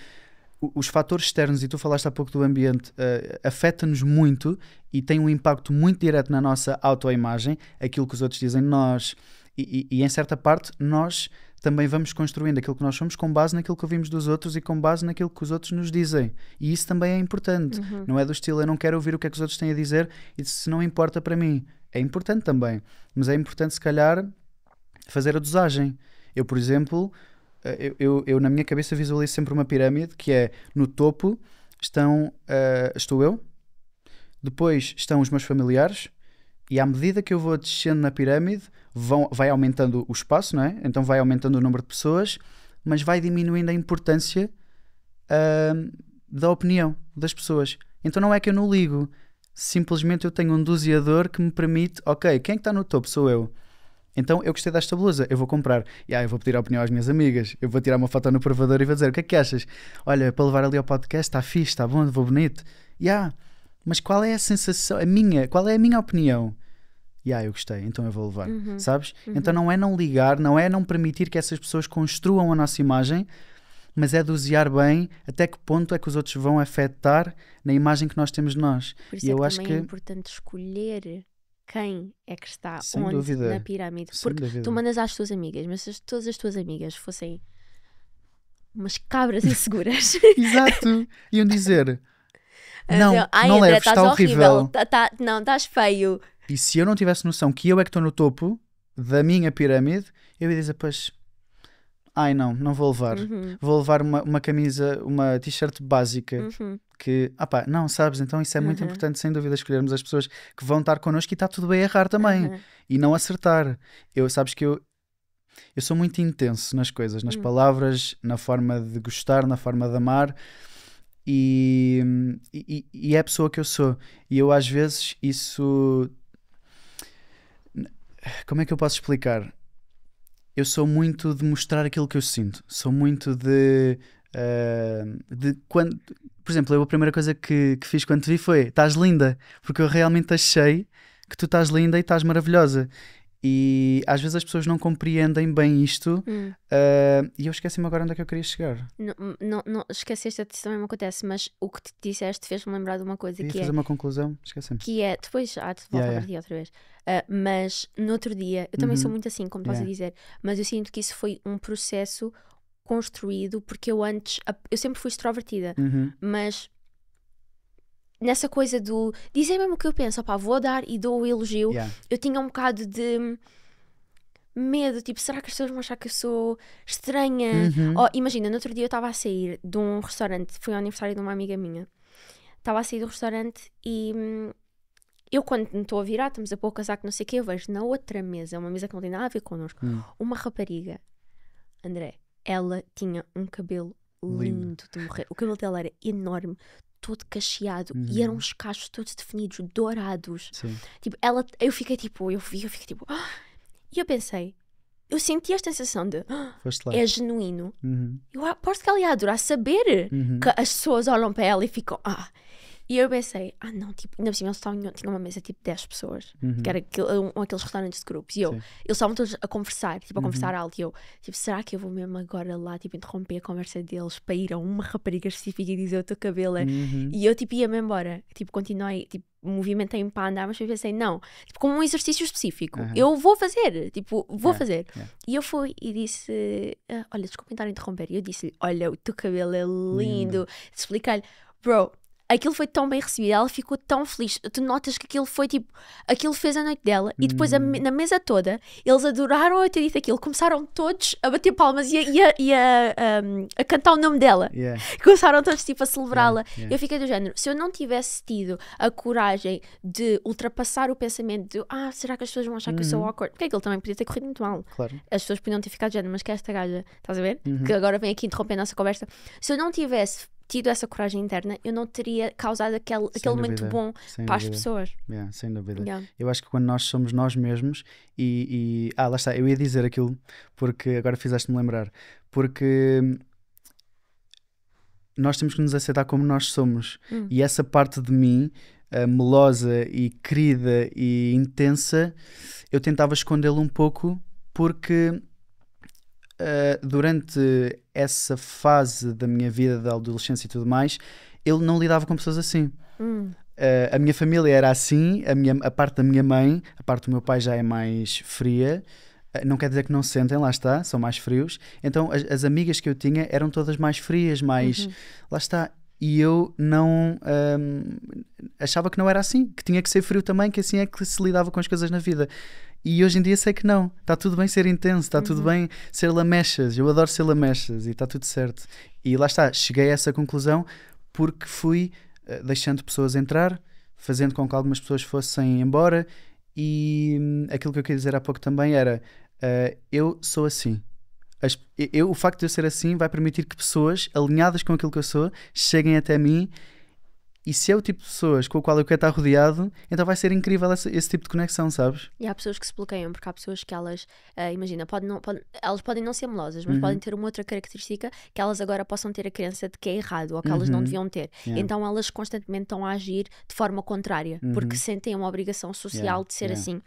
os fatores externos, e tu falaste há pouco do ambiente, uh, afeta-nos muito e tem um impacto muito direto na nossa autoimagem, aquilo que os outros dizem nós. E, e, e em certa parte, nós também vamos construindo aquilo que nós somos com base naquilo que ouvimos dos outros e com base naquilo que os outros nos dizem. E isso também é importante. Uhum. Não é do estilo eu não quero ouvir o que é que os outros têm a dizer e se não importa para mim. É importante também. Mas é importante, se calhar, fazer a dosagem. Eu, por exemplo, eh, eu, eu, eu na minha cabeça visualizo sempre uma pirâmide que é no topo estão, uh, estou eu, depois estão os meus familiares e à medida que eu vou descendo na pirâmide vão, vai aumentando o espaço, não é? Então vai aumentando o número de pessoas, mas vai diminuindo a importância uh, da opinião das pessoas. Então não é que eu não ligo, simplesmente eu tenho um doseador que me permite, ok, quem é que está no topo sou eu. Então eu gostei desta blusa, eu vou comprar. E ah, eu vou pedir a opinião às minhas amigas, eu vou tirar uma foto no provador e vou dizer: o que é que achas? Olha, para levar ali ao podcast, está fixe, está bom, vou bonito. E ah, mas qual é a sensação, a minha, qual é a minha opinião? e ah, eu gostei, então eu vou levar, uhum. sabes? Então uhum. Então não é não ligar, não é não permitir que essas pessoas construam a nossa imagem, mas é dosear bem até que ponto é que os outros vão afetar na imagem que nós temos de nós. Por isso e é eu acho é que é importante escolher quem é que está Sem onde dúvida. na pirâmide. Sem Porque dúvida. tu mandas às tuas amigas, mas se todas as tuas amigas fossem umas cabras inseguras. [laughs] Exato. Iam dizer. Não, Ai, não leves, está horrível. horrível. Tá, tá, não, estás feio. E se eu não tivesse noção que eu é que estou no topo da minha pirâmide, eu ia dizer, pois, ai não, não vou levar. Uhum. Vou levar uma, uma camisa, uma t-shirt básica. Uhum. Que, ah pá, não, sabes? Então isso é muito uhum. importante, sem dúvida, escolhermos as pessoas que vão estar connosco e está tudo bem errar também. Uhum. E não acertar. Eu, sabes que eu, eu sou muito intenso nas coisas, nas hum. palavras, na forma de gostar, na forma de amar. E, e, e é a pessoa que eu sou. E eu, às vezes, isso como é que eu posso explicar? Eu sou muito de mostrar aquilo que eu sinto. Sou muito de. Uh, de quando, por exemplo, eu a primeira coisa que, que fiz quando te vi foi: estás linda, porque eu realmente achei que tu estás linda e estás maravilhosa. E às vezes as pessoas não compreendem bem isto hum. uh, e eu esqueci-me agora onde é que eu queria chegar. Não, hum, não, não esqueceste, isso também me acontece, mas o que te disseste fez-me lembrar de uma coisa e que fazer é, uma conclusão, esqueci-me. Que é, depois, ah, te volto yeah, a partir outra vez. Uh, mas no outro dia, eu também uhum. sou muito assim, como posso yeah. dizer, mas eu sinto que isso foi um processo construído porque eu antes, eu sempre fui extrovertida, uhum. mas nessa coisa do dizer é mesmo o que eu penso, opá, vou dar e dou o elogio, yeah. eu tinha um bocado de medo, tipo, será que as pessoas vão achar que eu sou estranha? Uhum. Oh, imagina, no outro dia eu estava a sair de um restaurante, foi ao aniversário de uma amiga minha, estava a sair do restaurante e hum, eu quando me estou a virar, estamos a pôr o casaco, não sei o que, eu vejo na outra mesa, uma mesa que não tem nada a ver connosco, uhum. uma rapariga, André, ela tinha um cabelo lindo, lindo de morrer, o cabelo dela era enorme, todo cacheado uhum. e eram os cachos todos definidos, dourados. Sim. Tipo, ela, eu fiquei tipo, eu vi, eu fiquei tipo. Ah! E eu pensei, eu senti a sensação de ah, é genuíno. Uhum. Eu aposto que ela ia adorar saber uhum. que as pessoas olham para ela e ficam, ah, e eu pensei, ah não, tipo, ainda por cima eles estavam, tinham uma mesa tipo 10 pessoas, uhum. que era aquele, um, aqueles restaurantes de grupos, e eu, Sim. eles estavam todos a conversar, tipo, a uhum. conversar alto, e eu, tipo, será que eu vou mesmo agora lá, tipo, interromper a conversa deles para ir a uma rapariga específica e dizer o teu cabelo é. Uhum. E eu, tipo, ia-me embora, tipo, continuei, tipo, movimentei em para andar, mas eu pensei, não, tipo, como um exercício específico, eu vou fazer, tipo, vou yeah. fazer. Yeah. E eu fui e disse, ah, olha, desculpa estar a interromper, e eu disse-lhe, olha, o teu cabelo é lindo, lindo. explicar-lhe, bro, aquilo foi tão bem recebido, ela ficou tão feliz. Tu notas que aquilo foi tipo, aquilo fez a noite dela e depois a, hum. na mesa toda eles adoraram eu ter dito aquilo. Começaram todos a bater palmas e a, e a, e a, um, a cantar o nome dela. Yeah. [laughs] Começaram todos tipo a celebrá-la. Yeah, yeah. Eu fiquei do género, se eu não tivesse tido a coragem de ultrapassar o pensamento de ah, será que as pessoas vão achar uhum. que eu sou uhum. awkward? Porque aquilo também podia ter corrido muito mal. Claro. As pessoas podiam ter ficado do género, mas que é esta gaja, estás a ver? Uhum. Que agora vem aqui interromper a nossa conversa. Se eu não tivesse tido essa coragem interna, eu não teria causado aquele, aquele momento bom para dúvida. as pessoas. Yeah, sem dúvida. Yeah. Eu acho que quando nós somos nós mesmos e, e, Ah, lá está, eu ia dizer aquilo porque agora fizeste-me lembrar. Porque nós temos que nos aceitar como nós somos. Hum. E essa parte de mim, ah, melosa e querida e intensa, eu tentava escondê-la um pouco porque eh, durante essa fase da minha vida, da adolescência e tudo mais, eu não lidava com pessoas assim. Hum. Uh, a minha família era assim, a, minha, a parte da minha mãe, a parte do meu pai já é mais fria. Eh, não quer dizer que não se sentem, lá está, são mais frios. Então as, as amigas que eu tinha eram todas mais frias, mais. Uhum. Lá está e eu não ehm, achava que não era assim, que tinha que ser frio também, que assim é que se lidava com as coisas na vida. E hoje em dia sei que não. Está tudo bem ser intenso, está uhum. tudo bem ser lamechas. Eu adoro ser lamechas e está tudo certo. E lá está, cheguei a essa conclusão porque fui uh, deixando pessoas entrar, fazendo com que algumas pessoas fossem embora. E hum, aquilo que eu queria dizer há pouco também era: uh, eu sou assim. As, eu, o facto de eu ser assim vai permitir que pessoas alinhadas com aquilo que eu sou cheguem até mim e se é o tipo de pessoas com o qual eu quero estar rodeado, então vai ser incrível esse, esse tipo de conexão, sabes? E há pessoas que se bloqueiam, porque há pessoas que elas, uh, imagina, podem não, podem, elas podem não ser melosas, mas uhum. podem ter uma outra característica que elas agora possam ter a crença de que é errado ou que uhum. elas não uhum. deviam ter. Yeah. Então elas constantemente estão a agir de forma contrária, uhum. porque sentem uma obrigação social yeah. de ser yeah. assim.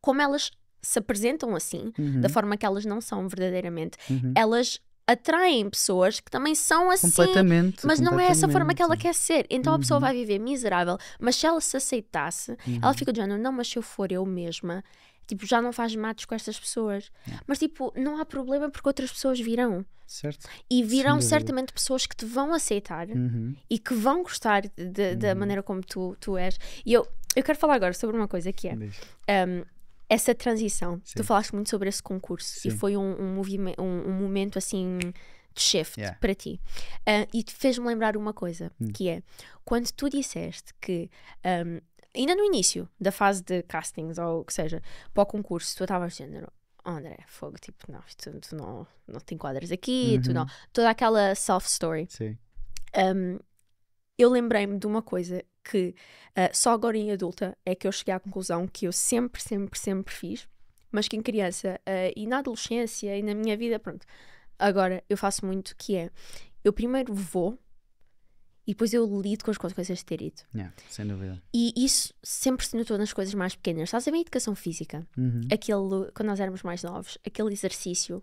Como elas se apresentam assim, da uhum. forma que elas não são verdadeiramente, uhum. elas atraem pessoas que também são assim, completamente, mas não completamente. é essa forma que ela quer ser. Então uhum. a pessoa uhum. vai viver miserável, mas se ela se aceitasse, uhum. ela fica dizendo não, mas se eu for eu mesma, tipo, já não faz matos com estas pessoas. Mas tipo, não há problema porque outras pessoas virão. Certo. E virão Sim, certamente pessoas que te vão aceitar uhum. e que vão gostar de, da uhum. maneira como tu, tu és. E eu, eu quero falar agora sobre uma coisa que é. Um, essa transição. Sim. Tu falaste muito sobre esse concurso Sim. e foi um, um, um, um, momento assim de shift yeah. para ti. Uh, e fez-me lembrar uma coisa, hum. que é quando tu disseste que ainda no início da fase de castings ou o que seja, para o concurso, tu estavas dizendo, oh, André, fogo, tipo, não, tu, tu, não, não te enquadras aqui, uhum. tu não. Uhum. Toda aquela self-story. Sim. Um, eu lembrei-me de uma coisa que uh, só agora em adulta é que eu cheguei à conclusão que eu sempre, sempre, sempre fiz, mas que em criança uh, e na adolescência e na minha vida, pronto, agora eu faço muito que é, eu primeiro vou e depois eu lido com as consequências de ter ido. Yeah, sem dúvida. E isso sempre se notou nas coisas mais pequenas. Estás a ver a educação física? Uhum. Aquele, quando nós éramos mais novos, aquele exercício.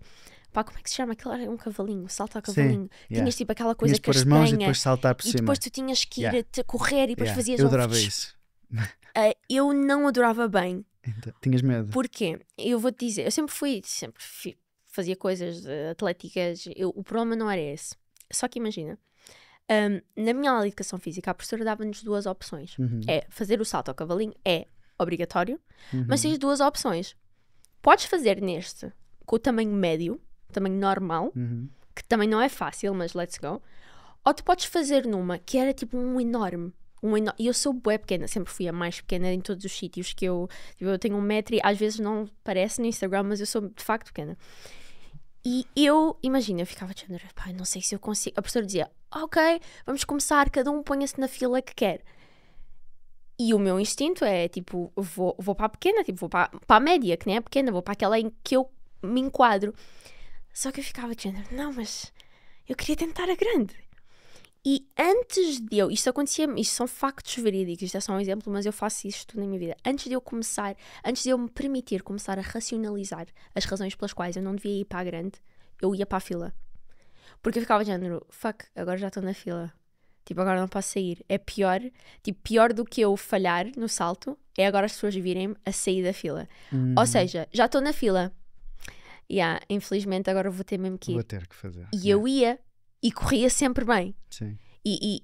Pá, como é que se chama? Aquilo era um cavalinho, salta a cavalinho. Sim, Tinhas yeah. tipo aquela coisa que as mãos e depois saltar por e cima. E depois tu tinhas que ir yeah. correr e depois yeah. fazias Eu adorava isso. uh, [laughs] eu não adorava bem. Então, tinhas medo? Porquê? Eu vou te dizer, eu sempre fui, sempre fui, fazia coisas eh, atléticas. Eu, o problema não era esse. Só que imagina, um, na minha aula de educação física, a professora dava-nos duas opções: uhum. é fazer o salto ao cavalinho, é obrigatório, uhum. mas tens duas opções. Podes fazer neste com o tamanho médio, tamanho normal, uhum. que também não é fácil, mas let's go. Ou tu podes fazer numa que era tipo um enorme. Um eno... E eu sou bué pequena, sempre fui a mais pequena em todos os sítios que eu. Tipo, eu tenho um metro e às vezes não parece no Instagram, mas eu sou de facto pequena. E eu, imagina, eu ficava de género, tipo, pai não sei se eu consigo. A professora dizia, ok, vamos começar, cada um ponha-se na fila que quer. E o meu instinto é tipo, vou, vou para a pequena, tipo, vou para, para a média, que nem é pequena, vou para aquela em que eu me enquadro. Só que eu ficava de género, tipo, não, mas eu queria tentar a grande. E antes de eu, isto acontecia, isto são factos verídicos, isto é só um exemplo, mas eu faço isto na minha vida. Antes de eu começar, antes de eu me permitir começar a racionalizar as razões pelas quais eu não devia ir para a grande, eu ia para a fila. Porque eu ficava de género, fuck, agora já estou na fila. Tipo, agora não posso sair. É pior, tipo, pior do que eu falhar no salto, é agora as pessoas virem a sair da fila. Hum. Ou uhum. seja, já estou na fila. e Yeah, infelizmente agora vou ter mesmo que ir. Vou ter que fazer. E yeah. eu ia, e corria sempre bem. Sim. E, e,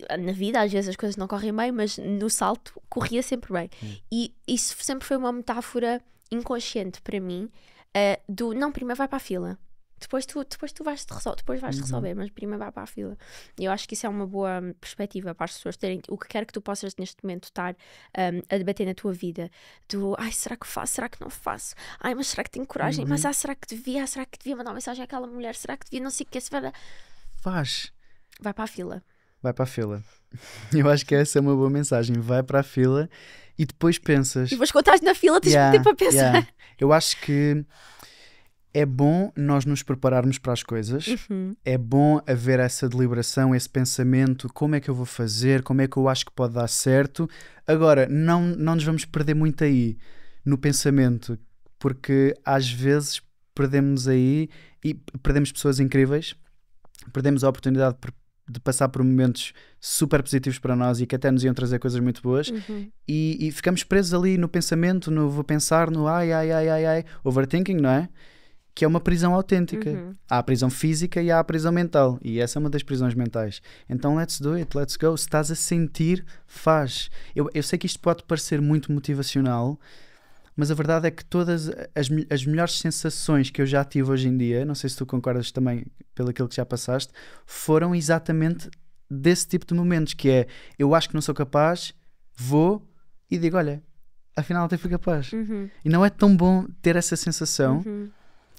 e, na vida às vezes as coisas não correm bem, mas no salto corria sempre bem. Sim. E isso sempre foi uma metáfora inconsciente para mim uh, do não, primeiro vai para a fila. Depois tu, depois tu vais, te resol depois vais uhum. resolver, mas primeiro vai para a fila. E eu acho que isso é uma boa hum, perspectiva para as pessoas terem o que quer que tu possas neste momento estar um, a debater na tua vida. Do ai, será que faço? Será que não faço? Ai, mas será que tenho coragem? Uhum. Mas ah, será que devia? Ah, será que devia mandar uma mensagem àquela mulher? Será que devia? Não sei o que é. Se vai... Faz. Vai para a fila. Vai para a fila. [laughs] Eu acho que essa é uma boa mensagem. Vai para a fila e depois pensas. E depois quando estás na fila tens yeah, muito tempo a pensar. Yeah. Eu acho que é bom nós nos prepararmos para as coisas, uhum. é bom haver essa deliberação, esse pensamento, como é que eu vou fazer, como é que eu acho que pode dar certo. Agora, não, não nos vamos perder muito aí no pensamento, porque às vezes perdemos aí e perdemos pessoas incríveis, perdemos a oportunidade de passar por momentos super positivos para nós e que até nos iam trazer coisas muito boas uhum. e, e, ficamos presos ali no pensamento, no vou pensar, no ai, ai, ai, ai, ai, overthinking, não é? Que é uma prisão autêntica. Uhum. Há a prisão física e há a prisão mental. E essa é uma das prisões mentais. Então, let's do it, let's go. Se estás a sentir, faz. Eu, eu sei que isto pode parecer muito motivacional, mas a verdade é que todas as, as melhores sensações que eu já tive hoje em dia, não sei se tu concordas também pelo aquilo que já passaste, foram exatamente desse tipo de momentos, que é, eu acho que não sou capaz, vou e digo, olha, afinal até fui capaz. Uhum. E não é tão bom ter essa sensação, uhum.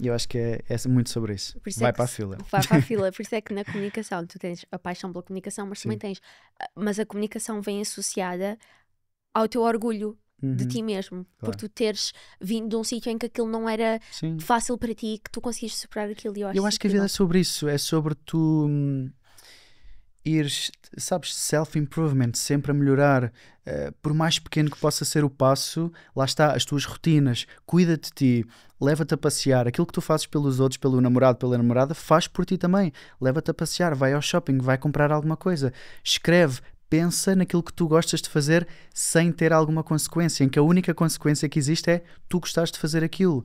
E eu acho que é, é muito sobre isso. isso é vai é para a fila. Vai para a fila. [laughs] Por isso é que na comunicação tu tens a paixão pela comunicação, mas Sim. também tens. Ah, mas a comunicação vem associada ao teu orgulho uhum. de ti mesmo. Claro. Por tu teres vindo de um sítio em que aquilo não era Sim. fácil para ti e que tu conseguiste superar aquilo. Eu acho, eu acho que a vida é sobre isso. É sobre tu hum, ires, sabes, self-improvement, sempre a melhorar. Uh, por mais pequeno que possa ser o passo, lá está, as tuas rotinas, cuida de ti, leva-te a passear. Aquilo que tu fazes pelos outros, pelo namorado, pela namorada, faz por ti também. Leva-te a passear, vai ao shopping, vai comprar alguma coisa, escreve, pensa naquilo que tu gostas de fazer sem ter alguma consequência, em que a única consequência que existe é tu gostares de fazer aquilo.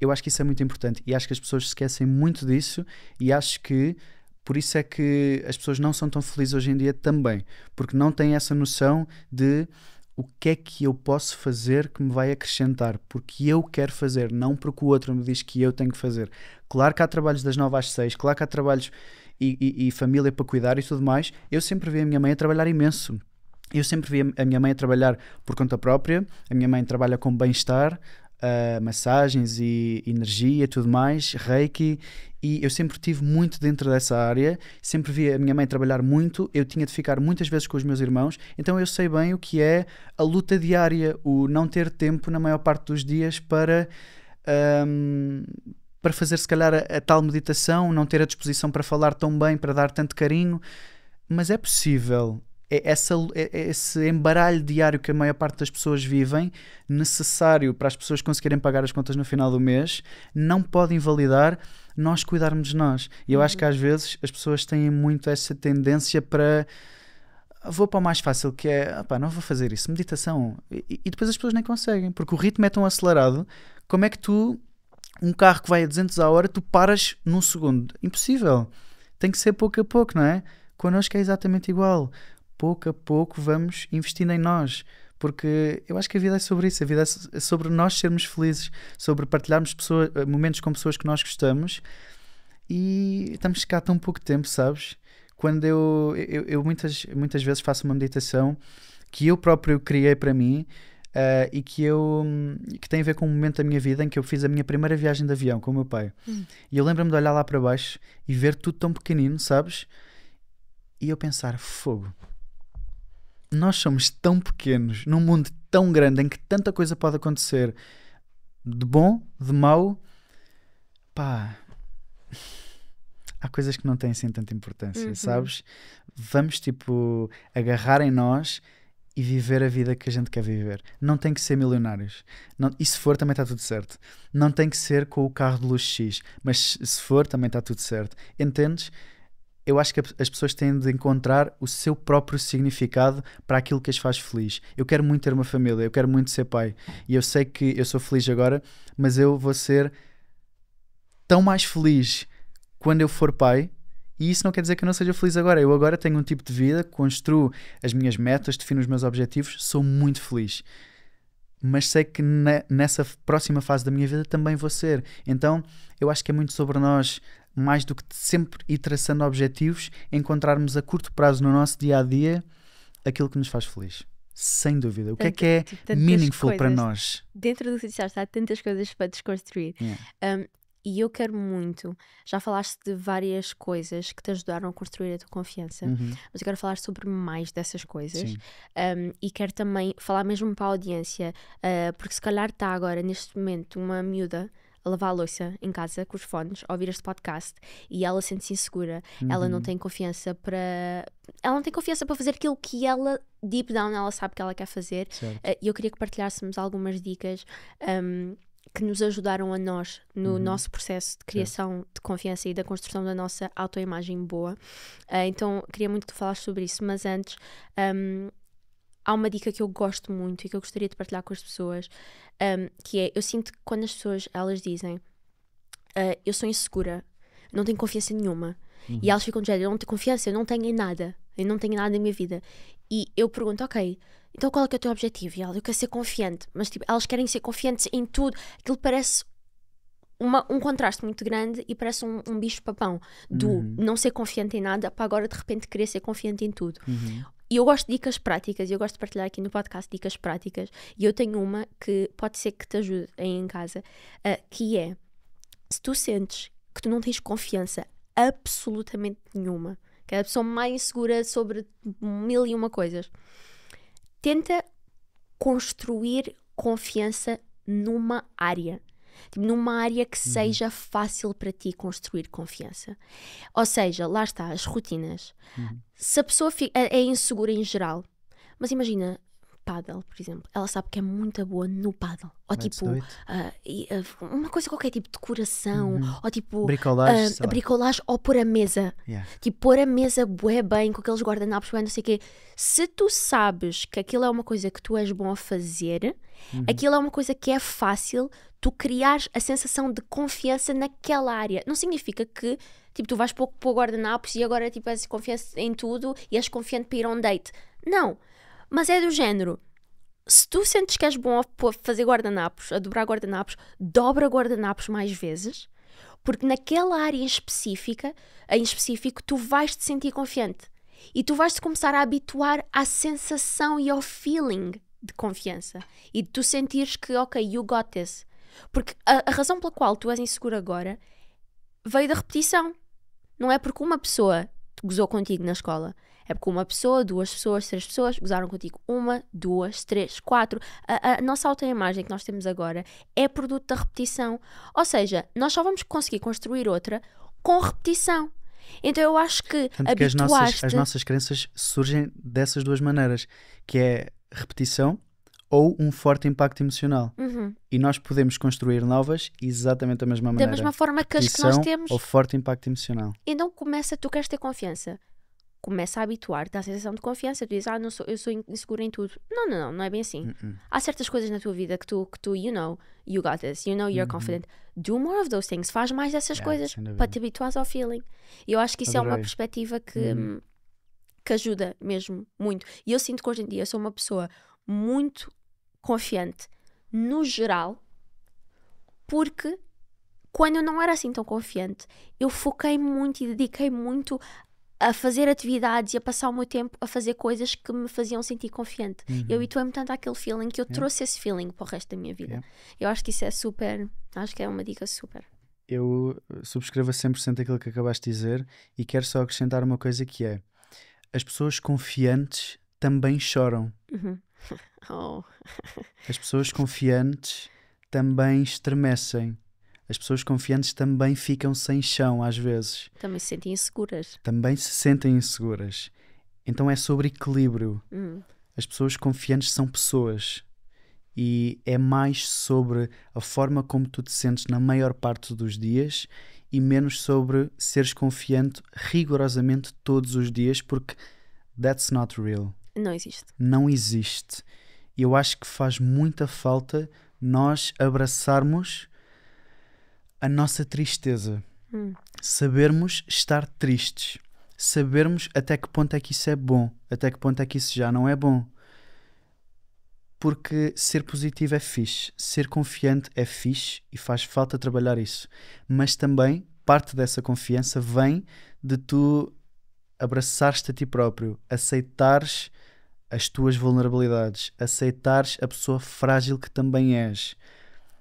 Eu acho que isso é muito importante e acho que as pessoas esquecem muito disso e acho que por isso é que as pessoas não são tão felizes hoje em dia também, porque não têm essa noção de o que é que eu posso fazer que me vai acrescentar, porque eu quero fazer, não porque o outro me diz que eu tenho que fazer. Claro que há trabalhos das 9 às 6, claro que há trabalhos e, e, família para cuidar e tudo mais, eu sempre vi a minha mãe a trabalhar imenso. Eu sempre vi a minha mãe a trabalhar por conta própria, a minha mãe trabalha com bem-estar, uh, massagens e energia tudo mais, reiki, e eu sempre tive muito dentro dessa área, sempre vi a minha mãe trabalhar muito, eu tinha de ficar muitas vezes com os meus irmãos, então eu sei bem o que é a luta diária, o não ter tempo na maior parte dos dias para. Um, ah, para fazer, se calhar, a, a tal meditação, não ter a disposição para falar tão bem, para dar tanto carinho, mas é possível. É essa, é, é esse embaralho diário que a maior parte das pessoas vivem, necessário para as pessoas conseguirem pagar as contas no final do mês, não pode invalidar nós cuidarmos de nós. E eu uhum. acho que uhum. às vezes as pessoas têm muito essa tendência para. Ah, vou para o mais fácil, que é, opá, ah, não vou fazer isso, meditação. E, e depois as pessoas nem conseguem, porque o ritmo é tão acelerado. Como é que tu um carro que vai a 200 a hora, tu paras num segundo. Impossível. Tem que ser pouco a pouco, não é? Connosco é exatamente igual. Pouco a pouco vamos investindo em nós. Porque eu acho que a vida é sobre isso. A vida é, é sobre nós sermos felizes, sobre partilharmos pessoas, eh, momentos com pessoas que nós gostamos. E estamos cá tão pouco tempo, sabes? Quando eu, eu, eu muitas, muitas vezes faço uma meditação que eu próprio criei para mim uh, e que eu que tem a ver com um momento da minha vida em que eu fiz a minha primeira viagem de avião com o meu pai. Hum. E eu lembro-me de olhar lá para baixo e ver tudo tão pequenino, sabes? E eu pensar, fogo. Nós somos tão pequenos, num mundo tão grande em que tanta coisa pode acontecer, de bom, de mau. Pá, [laughs] há coisas que não têm assim tanta importância, uhum. sabes? Vamos tipo agarrar em nós e viver a vida que a gente quer viver. Não tem que ser milionários. Não, e se for, também está tudo certo. Não tem que ser com o carro de luxo X, mas se for, também está tudo certo. Entendes? Eu acho que as pessoas têm de encontrar o seu próprio significado para aquilo que as faz feliz. Eu quero muito ter uma família, eu quero muito ser pai. E eu sei que eu sou feliz agora, mas eu vou ser tão mais feliz quando eu for pai e isso não quer dizer que eu não seja feliz agora. Eu agora tenho um tipo de vida, construo as minhas metas, defino os meus objetivos, sou muito feliz. Mas sei que ne nessa próxima fase da minha vida também vou ser. Então eu acho que é muito sobre nós, mais do que sempre ir traçando objetivos, encontrarmos a curto prazo no nosso dia a dia aquilo que nos faz feliz. Sem dúvida. O que é que é meaningful para nós? Dentro do que disseste, há tantas coisas para desconstruir. Yeah. Um, e eu quero muito. Já falaste de várias coisas que te ajudaram a construir a tua confiança, uhum. mas eu quero falar sobre mais dessas coisas. Um, e quero também falar mesmo para a audiência, uh, porque se calhar está agora, neste momento, uma miúda a lavar a louça em casa com os fones, a ouvir este podcast e ela sente-se insegura, uhum. ela não uhum. tem confiança para. Ela não tem confiança para fazer aquilo que ela, deep down, ela sabe que ela quer fazer. Eh, e eu queria que partilhássemos algumas dicas. Um, que nos ajudaram a nós no uhum. nosso processo de criação de confiança e da construção da nossa autoimagem boa. Uh, então, queria muito que tu falasses sobre isso, mas antes, um, há uma dica que eu gosto muito e que eu gostaria de partilhar com as pessoas, um, que é, eu sinto que quando as pessoas, elas dizem, uh, eu sou insegura, não tenho confiança nenhuma, uhum. e elas ficam de eu não tenho confiança, eu não tenho em nada, eu não tenho nada na minha vida. E eu pergunto, ok, então qual é, que é o teu objetivo? E ela, eu quero ser confiante. Mas tipo, elas querem ser confiantes em tudo. Aquilo parece uma, um contraste muito grande e parece um, um bicho papão do uhum. não ser confiante em nada para agora de repente querer ser confiante em tudo. Uhum. E eu gosto de dicas práticas, eu gosto de partilhar aqui no podcast dicas práticas, e eu tenho uma que pode ser que te ajude aí em casa, uh, que é se tu sentes que tu não tens confiança absolutamente nenhuma, que é a pessoa mais insegura sobre mil e uma coisas, tenta construir confiança numa área. Tipo, numa área que uhum. seja fácil para ti construir confiança. Ou seja, lá está, as rotinas. Uhum. Se a pessoa é, é insegura em geral, mas imagina, paddle, por exemplo, ela sabe que é muito boa no paddle. Ou Let's tipo, uh, uma coisa qualquer tipo decoração, uhum. ou tipo bricolage, uh, ah, bricolage ou pôr a mesa. Yeah. Tipo, pôr a mesa bué bem, com aqueles guardanapos bué, não sei o quê. Se tu sabes que aquilo é uma coisa que tu és bom a fazer, uhum. aquilo é uma coisa que é fácil, tu criares a sensação de confiança naquela área. Não significa que tipo, tu vais pouco pôr guardanapos e agora tipo, és confiança em tudo e és confiante para ir a um date. Não, mas é do género. Se tu sentes que és bom a fazer guardanapos, a dobrar guardanapos, dobra guardanapos mais vezes, porque naquela área específica, em específico, tu vais te sentir confiante e tu vais te começar a habituar à sensação e ao feeling de confiança e tu sentires que, ok, you got this. Porque a, a razão pela qual tu és inseguro agora veio da repetição. Não é porque uma pessoa gozou contigo na escola. É porque uma pessoa, duas pessoas, três pessoas gozaram contigo. Uma, duas, três, quatro. A, a nossa autoimagem que nós temos agora é produto da repetição. Ou seja, nós só vamos conseguir construir outra com repetição. Então eu acho que, Tanto que as, nossas, as nossas crenças surgem dessas duas maneiras, que é repetição ou um forte impacto emocional. Uhum. E nós podemos construir novas exatamente da mesma maneira. Da mesma forma que as que nós temos. Ou forte impacto emocional. Então começa, tu queres ter confiança começa a habituar-te à sensação de confiança. Tu dizes, ah, não sou, eu sou insegura em tudo. Não, não, não, não é bem assim. Uh -uh. Há certas coisas na tua vida que tu, que tu, you know, you got this, you know, you're -huh. Uhum. confident. Do more of those things, faz mais dessas yeah, coisas para te habituar ao feeling. E eu acho que isso Adorei. é uma perspectiva que, -huh. Uhum. Hum, que ajuda mesmo muito. E eu sinto que hoje em dia eu sou uma pessoa muito confiante no geral, porque quando eu não era assim tão confiante, eu foquei muito e dediquei muito a fazer atividades e a passar o meu tempo a fazer coisas que me faziam sentir confiante. Uhum. Eu habituei-me tanto àquele feeling que eu yeah. trouxe esse feeling para o resto da minha vida. Yeah. Eu acho que isso é super, acho que é uma dica super. Eu eh, subscrevo a 100% aquilo que acabaste de dizer e quero só acrescentar uma coisa que é as pessoas confiantes também choram. Uhum. [laughs] Oh. as pessoas confiantes também estremecem as pessoas confiantes também ficam sem chão às vezes. Também se sentem inseguras. Também se sentem inseguras. Então é sobre equilíbrio. Hum. As pessoas confiantes são pessoas. E é mais sobre a forma como tu te sentes na maior parte dos dias e menos sobre seres confiante rigorosamente todos os dias, porque that's not real. Não existe. Não existe. E eu acho que faz muita falta nós abraçarmos a nossa tristeza. Hum. Sabermos estar tristes. Sabermos até que ponto é que isso é bom, até que ponto é que isso já não é bom. Porque ser positivo é fixe, ser confiante é fixe e faz falta trabalhar isso. Mas também parte dessa confiança vem de tu abraçares-te a ti próprio, aceitares as tuas vulnerabilidades, aceitares a pessoa frágil que também és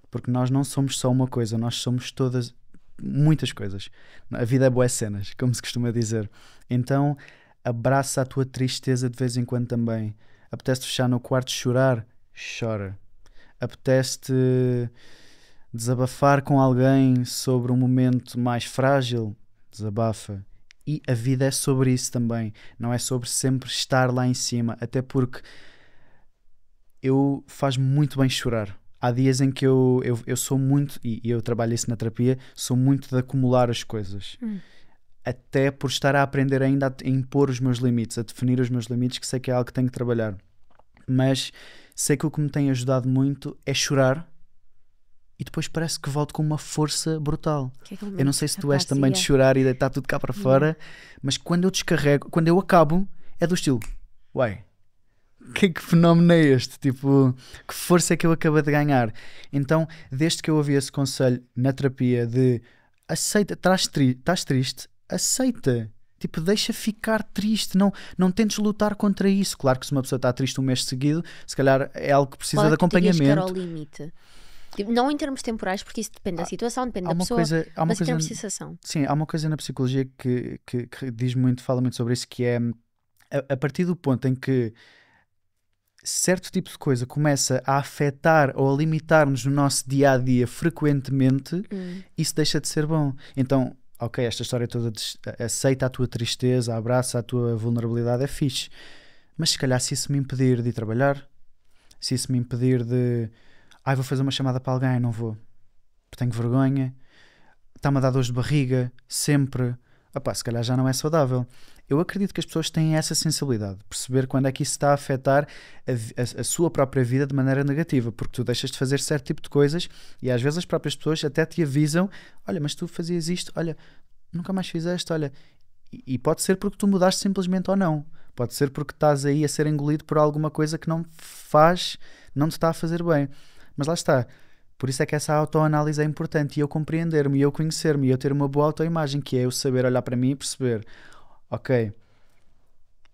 porque nós não somos só uma coisa, nós somos todas, muitas coisas. A vida é boas cenas, como se costuma dizer. Então, abraça a tua tristeza de vez em quando também. Apetece fechar no quarto chorar? Chora. Apetece desabafar com alguém sobre um momento mais frágil? Desabafa. E a vida é sobre isso também. Não é sobre sempre estar lá em cima. Até porque eu faz muito bem chorar há dias em que eu, eu, eu sou muito, e eu trabalho isso na terapia, sou muito de acumular as coisas. Hum. Até por estar a aprender ainda a impor os meus limites, a definir os meus limites, que sei que é algo que tenho que trabalhar. Mas sei que o que me tem ajudado muito é chorar e depois parece que volto com uma força brutal. Que é que eu não sei se tu és também de chorar e deitar tudo cá para uhum. fora, hum. mas quando eu descarrego, quando eu acabo, é do estilo: uai, que, que, fenómeno é este? Tipo, que força é que eu acabei de ganhar? Então, desde que eu ouvi esse conselho na terapia de aceita, estás tri, triste, aceita. Tipo, deixa ficar triste, não, não tentes lutar contra isso. Claro que se uma pessoa está triste um mês seguido, se calhar é algo que precisa de acompanhamento. Que ao limite. Tipo, não em termos temporais, porque isso depende da ah, situação, depende da pessoa, coisa, há uma mas coisa em termos de sensação. Sim, há uma coisa na psicologia que, que, que diz muito, fala muito sobre isso, que é a, a partir do ponto em que certo tipo de coisa começa a afetar ou a limitar-nos no nosso dia a dia frequentemente, hum. isso deixa de ser bom. Então, ok, esta história toda de, aceita a tua tristeza, abraça a tua vulnerabilidade, é fixe. Mas se calhar se isso me impedir de ir trabalhar, se isso me impedir de ai, vou fazer uma chamada para alguém, não vou, tenho vergonha, está-me a dar dores de barriga, sempre, opá, se calhar já não é saudável. Eu acredito que as pessoas têm essa sensibilidade, perceber quando é que isso está a afetar a, a, a, sua própria vida de maneira negativa, porque tu deixas de fazer certo tipo de coisas e às vezes as próprias pessoas até te avisam: olha, mas tu fazias isto, olha, nunca mais fizeste, olha. E, e pode ser porque tu mudaste simplesmente ou não, pode ser porque estás aí a ser engolido por alguma coisa que não faz, não te está a fazer bem. Mas lá está. Por isso é que essa autoanálise é importante e eu compreender-me, e eu conhecer-me, e eu ter uma boa autoimagem, que é eu saber olhar para mim e perceber: ok,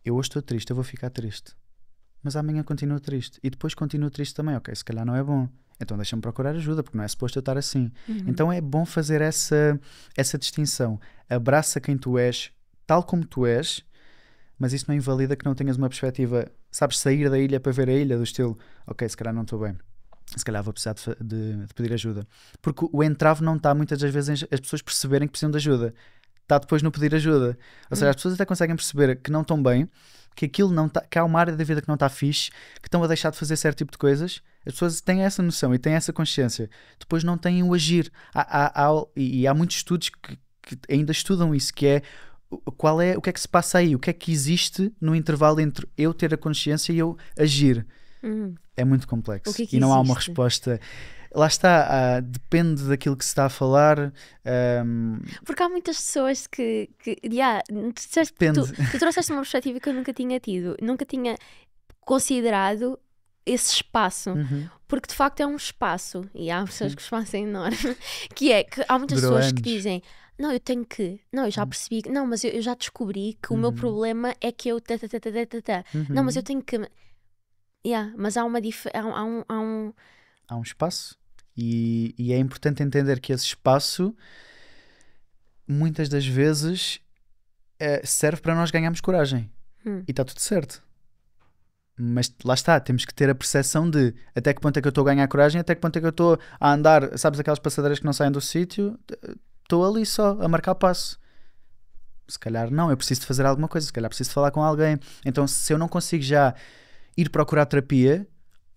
eu hoje estou triste, eu vou ficar triste. Mas amanhã continuo triste. E depois continuo triste também, ok, se calhar não é bom. Então deixa-me procurar ajuda, porque não é suposto eu estar assim. Uhum. Então é bom fazer essa, essa distinção. Abraça quem tu és, tal como tu és, mas isso não invalida que não tenhas uma perspectiva, sabes, sair da ilha para ver a ilha, do estilo, ok, se calhar não estou bem se calhar vou precisar de, de, de, pedir ajuda. Porque o entrave não está muitas das vezes as pessoas perceberem que precisam de ajuda está depois no pedir ajuda. Ou seja, hum. as pessoas até conseguem perceber que não estão bem, que aquilo não tá, que há uma área da vida que não está fixe, que estão a deixar de fazer certo tipo de coisas. As pessoas têm essa noção e têm essa consciência. Depois não têm o agir. Há, há, há, e há muitos estudos que, que ainda estudam isso, que é qual é o que é que se passa aí, o que é que existe no intervalo entre eu ter a consciência e eu agir. Hum. É muito complexo que é que e não existe? há uma resposta lá está, ah, depende daquilo que se está a falar. Um... Porque há muitas pessoas que. que yeah, tu, tu, tu trouxeste uma perspectiva que eu nunca tinha tido, nunca tinha considerado esse espaço. Uhum. Porque de facto é um espaço, e há pessoas que o espaço é enorme, [laughs] que é que há muitas pessoas que dizem, não, eu tenho que. Não, eu já uhum. percebi. Não, mas eu, eu, já descobri que uhum. o meu uhum. problema é que eu. Ta, ta, ta, ta, ta, ta. Uhum. Não, mas eu uhum. tenho que. Yeah, mas há uma diferença há, há, um, há um. Há um espaço? E, e é importante entender que esse espaço, muitas das vezes, é, serve para nós ganharmos coragem. Hum. E está tudo certo. Mas lá está, temos que ter a percepção de até que ponto é que eu estou a ganhar coragem, até que ponto é que eu estou a andar, sabes, aquelas passadeiras que não saem do sítio, estou ali só a marcar passo se calhar não, eu preciso de fazer alguma coisa, se calhar preciso de falar com alguém. Então, se eu não consigo já ir procurar terapia,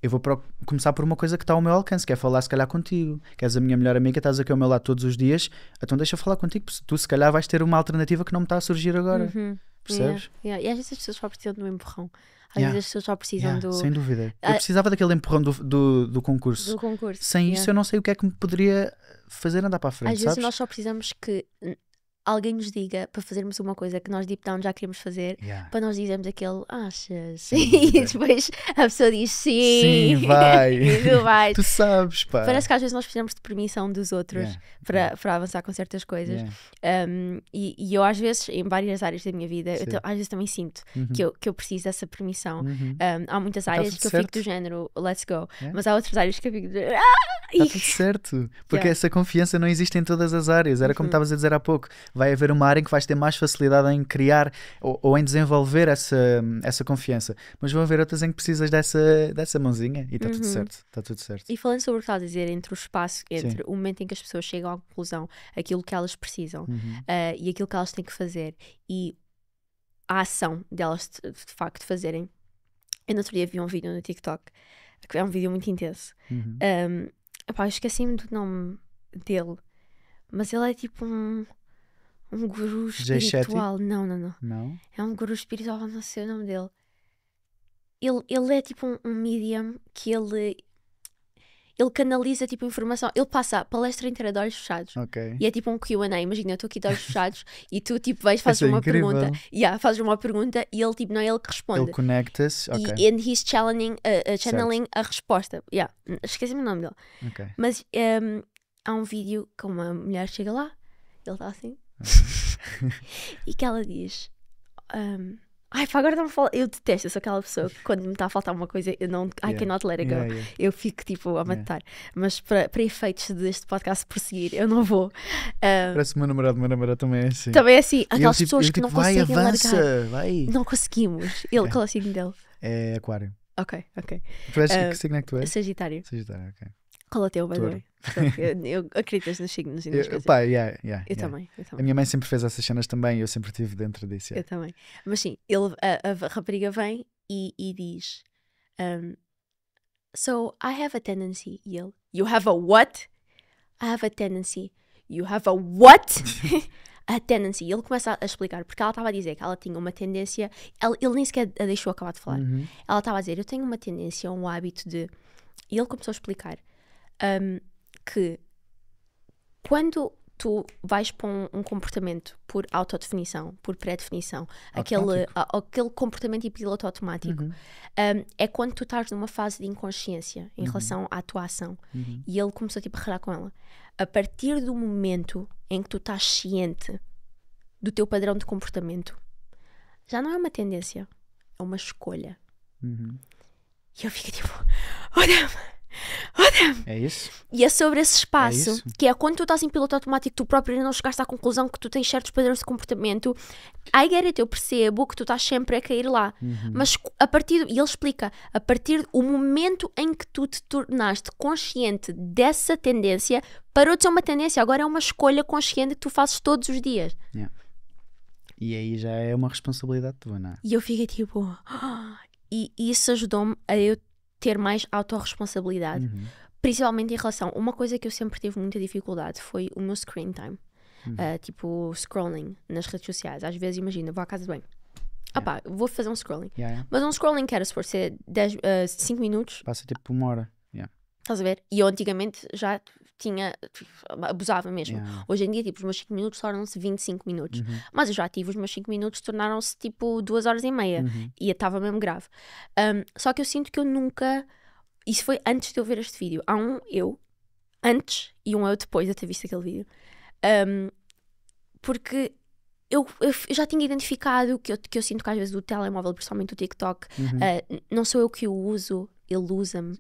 eu vou começar por uma coisa que está ao meu alcance, que é falar se calhar contigo, que és a minha melhor amiga, estás aqui ao meu lado todos os dias, então deixa eu falar contigo, porque tu se calhar vais ter uma alternativa que não me está a surgir agora. Uhum. Percebes? Yeah, yeah. E às vezes as pessoas só precisam de um empurrão. Às yeah. vezes as pessoas só precisam do. Sem dúvida. Eu ah, precisava daquele empurrão do, do, do concurso. Do concurso. Sem isso eu não sei o que é que me poderia fazer andar para a frente. Às sabes? vezes nós só precisamos que alguém nos diga para fazermos uma coisa que nós deep down já queremos fazer, yeah. para nós dizermos aquele achas? [laughs] e depois a pessoa diz sim. Sim, [laughs] vai. tu tu sabes, pá. Parece que às vezes nós precisamos de permissão dos outros yeah. Para, para avançar com certas coisas. Yeah. Um, e, e, eu às vezes, em várias áreas da minha vida, eu, às vezes também sinto uhum. que, eu, que eu preciso dessa permissão. Uhum. Um, há muitas tá áreas tá que eu fico do género let's go, mas há outras áreas que eu fico do género. Ah! Está tudo certo, porque essa confiança não existe em todas as áreas. Era como uhum. estavas a dizer há pouco vai haver uma área em que vais ter mais facilidade em criar ou, ou em desenvolver essa, essa confiança. Mas vão haver outras em que precisas dessa, dessa mãozinha e está uhum. tudo certo. Está tudo certo. E falando sobre o que estás a dizer, entre o espaço, entre Sim. o momento em que as pessoas chegam à conclusão, aquilo que elas precisam uhum. uh, e aquilo que elas têm que fazer e a ação delas de, de facto fazerem. Eu no outro dia vi um vídeo no TikTok, que é um vídeo muito intenso. Uhum. Um, esqueci-me do nome dele, mas ele é tipo um um guru espiritual. Não, não, não, não. É um guru espiritual, não sei o nome dele. Ele, ele é tipo um, um medium que ele ele canaliza tipo informação, ele passa a palestra inteira de olhos fechados. Okay. E é tipo um QA. Imagina, eu estou aqui de olhos [laughs] fechados e tu tipo vais, fazes é uma incrível. pergunta. Yeah, fazes uma pergunta e ele tipo, não é ele que responde. Ele conecta-se. Okay. E and he's channeling, uh, uh, channeling a resposta. Yeah. Esqueci-me o nome dele. Okay. Mas um, há um vídeo que uma mulher chega lá, ele está assim, e que ela diz: um, Ai, pá, agora não me fala. Eu detesto, eu sou aquela pessoa que quando me está a faltar uma coisa, eu não. Yeah. I cannot let it go. Yeah, yeah. Eu fico tipo a matar. Mas para, para efeitos deste podcast prosseguir, eu não vou. Um, Parece o meu namorado, meu namorado também é assim. Também é assim. Aquelas eu, tipo, pessoas eu, tipo, que não tipo, vai, conseguem avança, largar. Vai. Não conseguimos. Ele, é. qual é o signo dele? É Aquário. Ok, ok. Tu és, que signo é que tu és? Sagitário. Sagitário, ok. Qual é o teu, by the way? Eu acreditas nos signos e [laughs] nas eu, pá, yeah, yeah, eu yeah. Também, eu também. A minha mãe sempre fez essas cenas também, eu sempre estive dentro disso. Yeah. Eu também. Mas sim, ele, a, a rapariga vem e, e diz: um, So I have a tendency. E ele: You have a what? I have a tendency. You have a what? [laughs] [laughs] a tendency. E ele começa a explicar, porque ela estava a dizer que ela tinha uma tendência. Ele, ele nem sequer a deixou acabar de falar. Uhum. Ela estava a dizer: Eu tenho uma tendência, um hábito de. E ele começou a explicar um, que quando tu vais para um, um, comportamento por autodefinição, por pré-definição, aquele, aquele comportamento e piloto automático, uhum. um, é quando tu estás numa fase de inconsciência em uhum. relação à tua ação. Uhum. E ele começou tipo, a parar com ela. A partir do momento em que tu estás ciente do teu padrão de comportamento, já não é uma tendência, é uma escolha. Uhum. E eu fico tipo, [laughs] olha. [laughs] É isso? E é sobre esse espaço, é que é quando tu estás em piloto automático, tu próprio não chegaste à conclusão que tu tens certos padrões de comportamento. I get it, eu percebo que tu estás sempre a cair lá. Uhum. Mas a partir, e ele explica, a partir do momento em que tu te tornaste consciente dessa tendência, parou de ser uma tendência, agora é uma escolha consciente que tu fazes todos os dias. Yeah. E aí já é uma responsabilidade tua, não é? E eu fiquei tipo, oh! [gasps] e, e isso ajudou-me a eu ter mais autorresponsabilidade. Uhum. Principalmente em relação. Uma coisa que eu sempre tive muita dificuldade foi o meu screen time. Uhum. Uh, tipo, scrolling nas redes sociais. Às vezes, imagina, vou à casa de banho. Yeah. vou fazer um scrolling. Yeah, yeah. Mas um scrolling que era se for ser 5 uh, minutos. Passa tipo uma hora. Estás a ver? E eu antigamente já tinha, tipo, abusava mesmo. Yeah. Hoje em dia, tipo, os meus 5 minutos tornam-se 25 minutos. Uhum. Mas eu já tive os meus 5 minutos, tornaram-se tipo 2 horas e meia. Uhum. E estava mesmo grave. Um, só que eu sinto que eu nunca. Isso foi antes de eu ver este vídeo. Há um eu antes e um eu depois de ter visto aquele vídeo. Um, porque eu, eu, já tinha identificado que eu, que eu sinto que às vezes o telemóvel, principalmente o TikTok, uhum. uh, não sou eu que o uso, ele usa-me.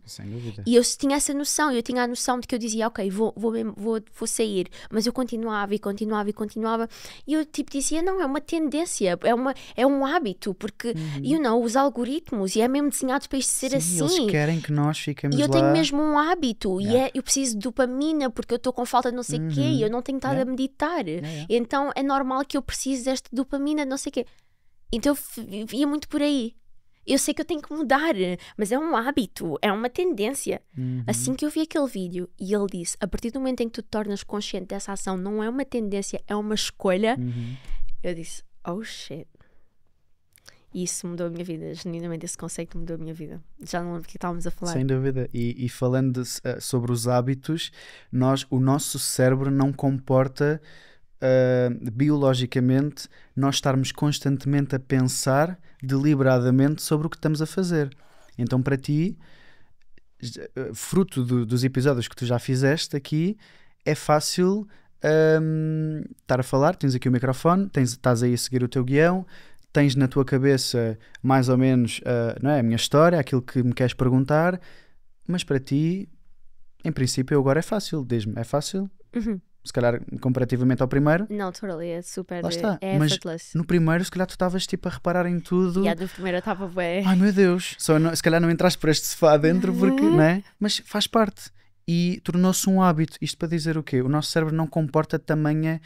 E eu tinha essa noção, eu tinha a noção de que eu dizia, ok, vou, vou, vou, vou sair, mas eu continuava e continuava e continuava. E eu tipo dizia, não, é uma tendência, é, uma, é um hábito, porque, uhum. you know, os algoritmos, e é mesmo desenhado para isto ser Sim, assim. Eles querem que nós fiquemos E eu lá. tenho mesmo um hábito, yeah. e é, eu preciso de dopamina porque eu estou com falta de não sei o uhum. quê, e eu uhum. não tenho estado yeah. a meditar. Yeah, Então é normal que eu precise desta dopamina de não sei o quê. Então ia muito por aí. Eu sei que eu tenho que mudar, mas é um hábito, é uma tendência. Uhum. Assim que eu vi aquele vídeo e ele disse: a partir do momento em que tu te tornas consciente dessa ação, não é uma tendência, é uma escolha, uhum. eu disse: oh shit. isso mudou a minha vida, genuinamente esse conceito mudou a minha vida. Já não lembro o que estávamos a falar. Sem dúvida. E, e falando de, eh, sobre os hábitos, nós, o nosso cérebro não comporta uh, biologicamente nós estarmos constantemente a pensar deliberadamente sobre o que estamos a fazer. Então, para ti, ah, fruto do, dos episódios que tu já fizeste aqui, é fácil um, ah, estar a falar. Tens aqui o microfone, tens, estás aí a seguir o teu guião, tens na tua cabeça mais ou menos uh, não é, a minha história, aquilo que me queres perguntar, mas para ti, em princípio, agora é fácil. Diz-me, é fácil? Uhum se calhar comparativamente ao primeiro. Não, totally, é super. Lá está. É Mas effortless. no primeiro, se calhar tu estavas tipo a reparar em tudo. Yeah, do primeiro eu estava bem. Ai meu Deus, só não, se calhar não entraste por este sofá dentro porque, né? Mas faz parte. E tornou-se um hábito. Isto para dizer o quê? O nosso cérebro não comporta tamanha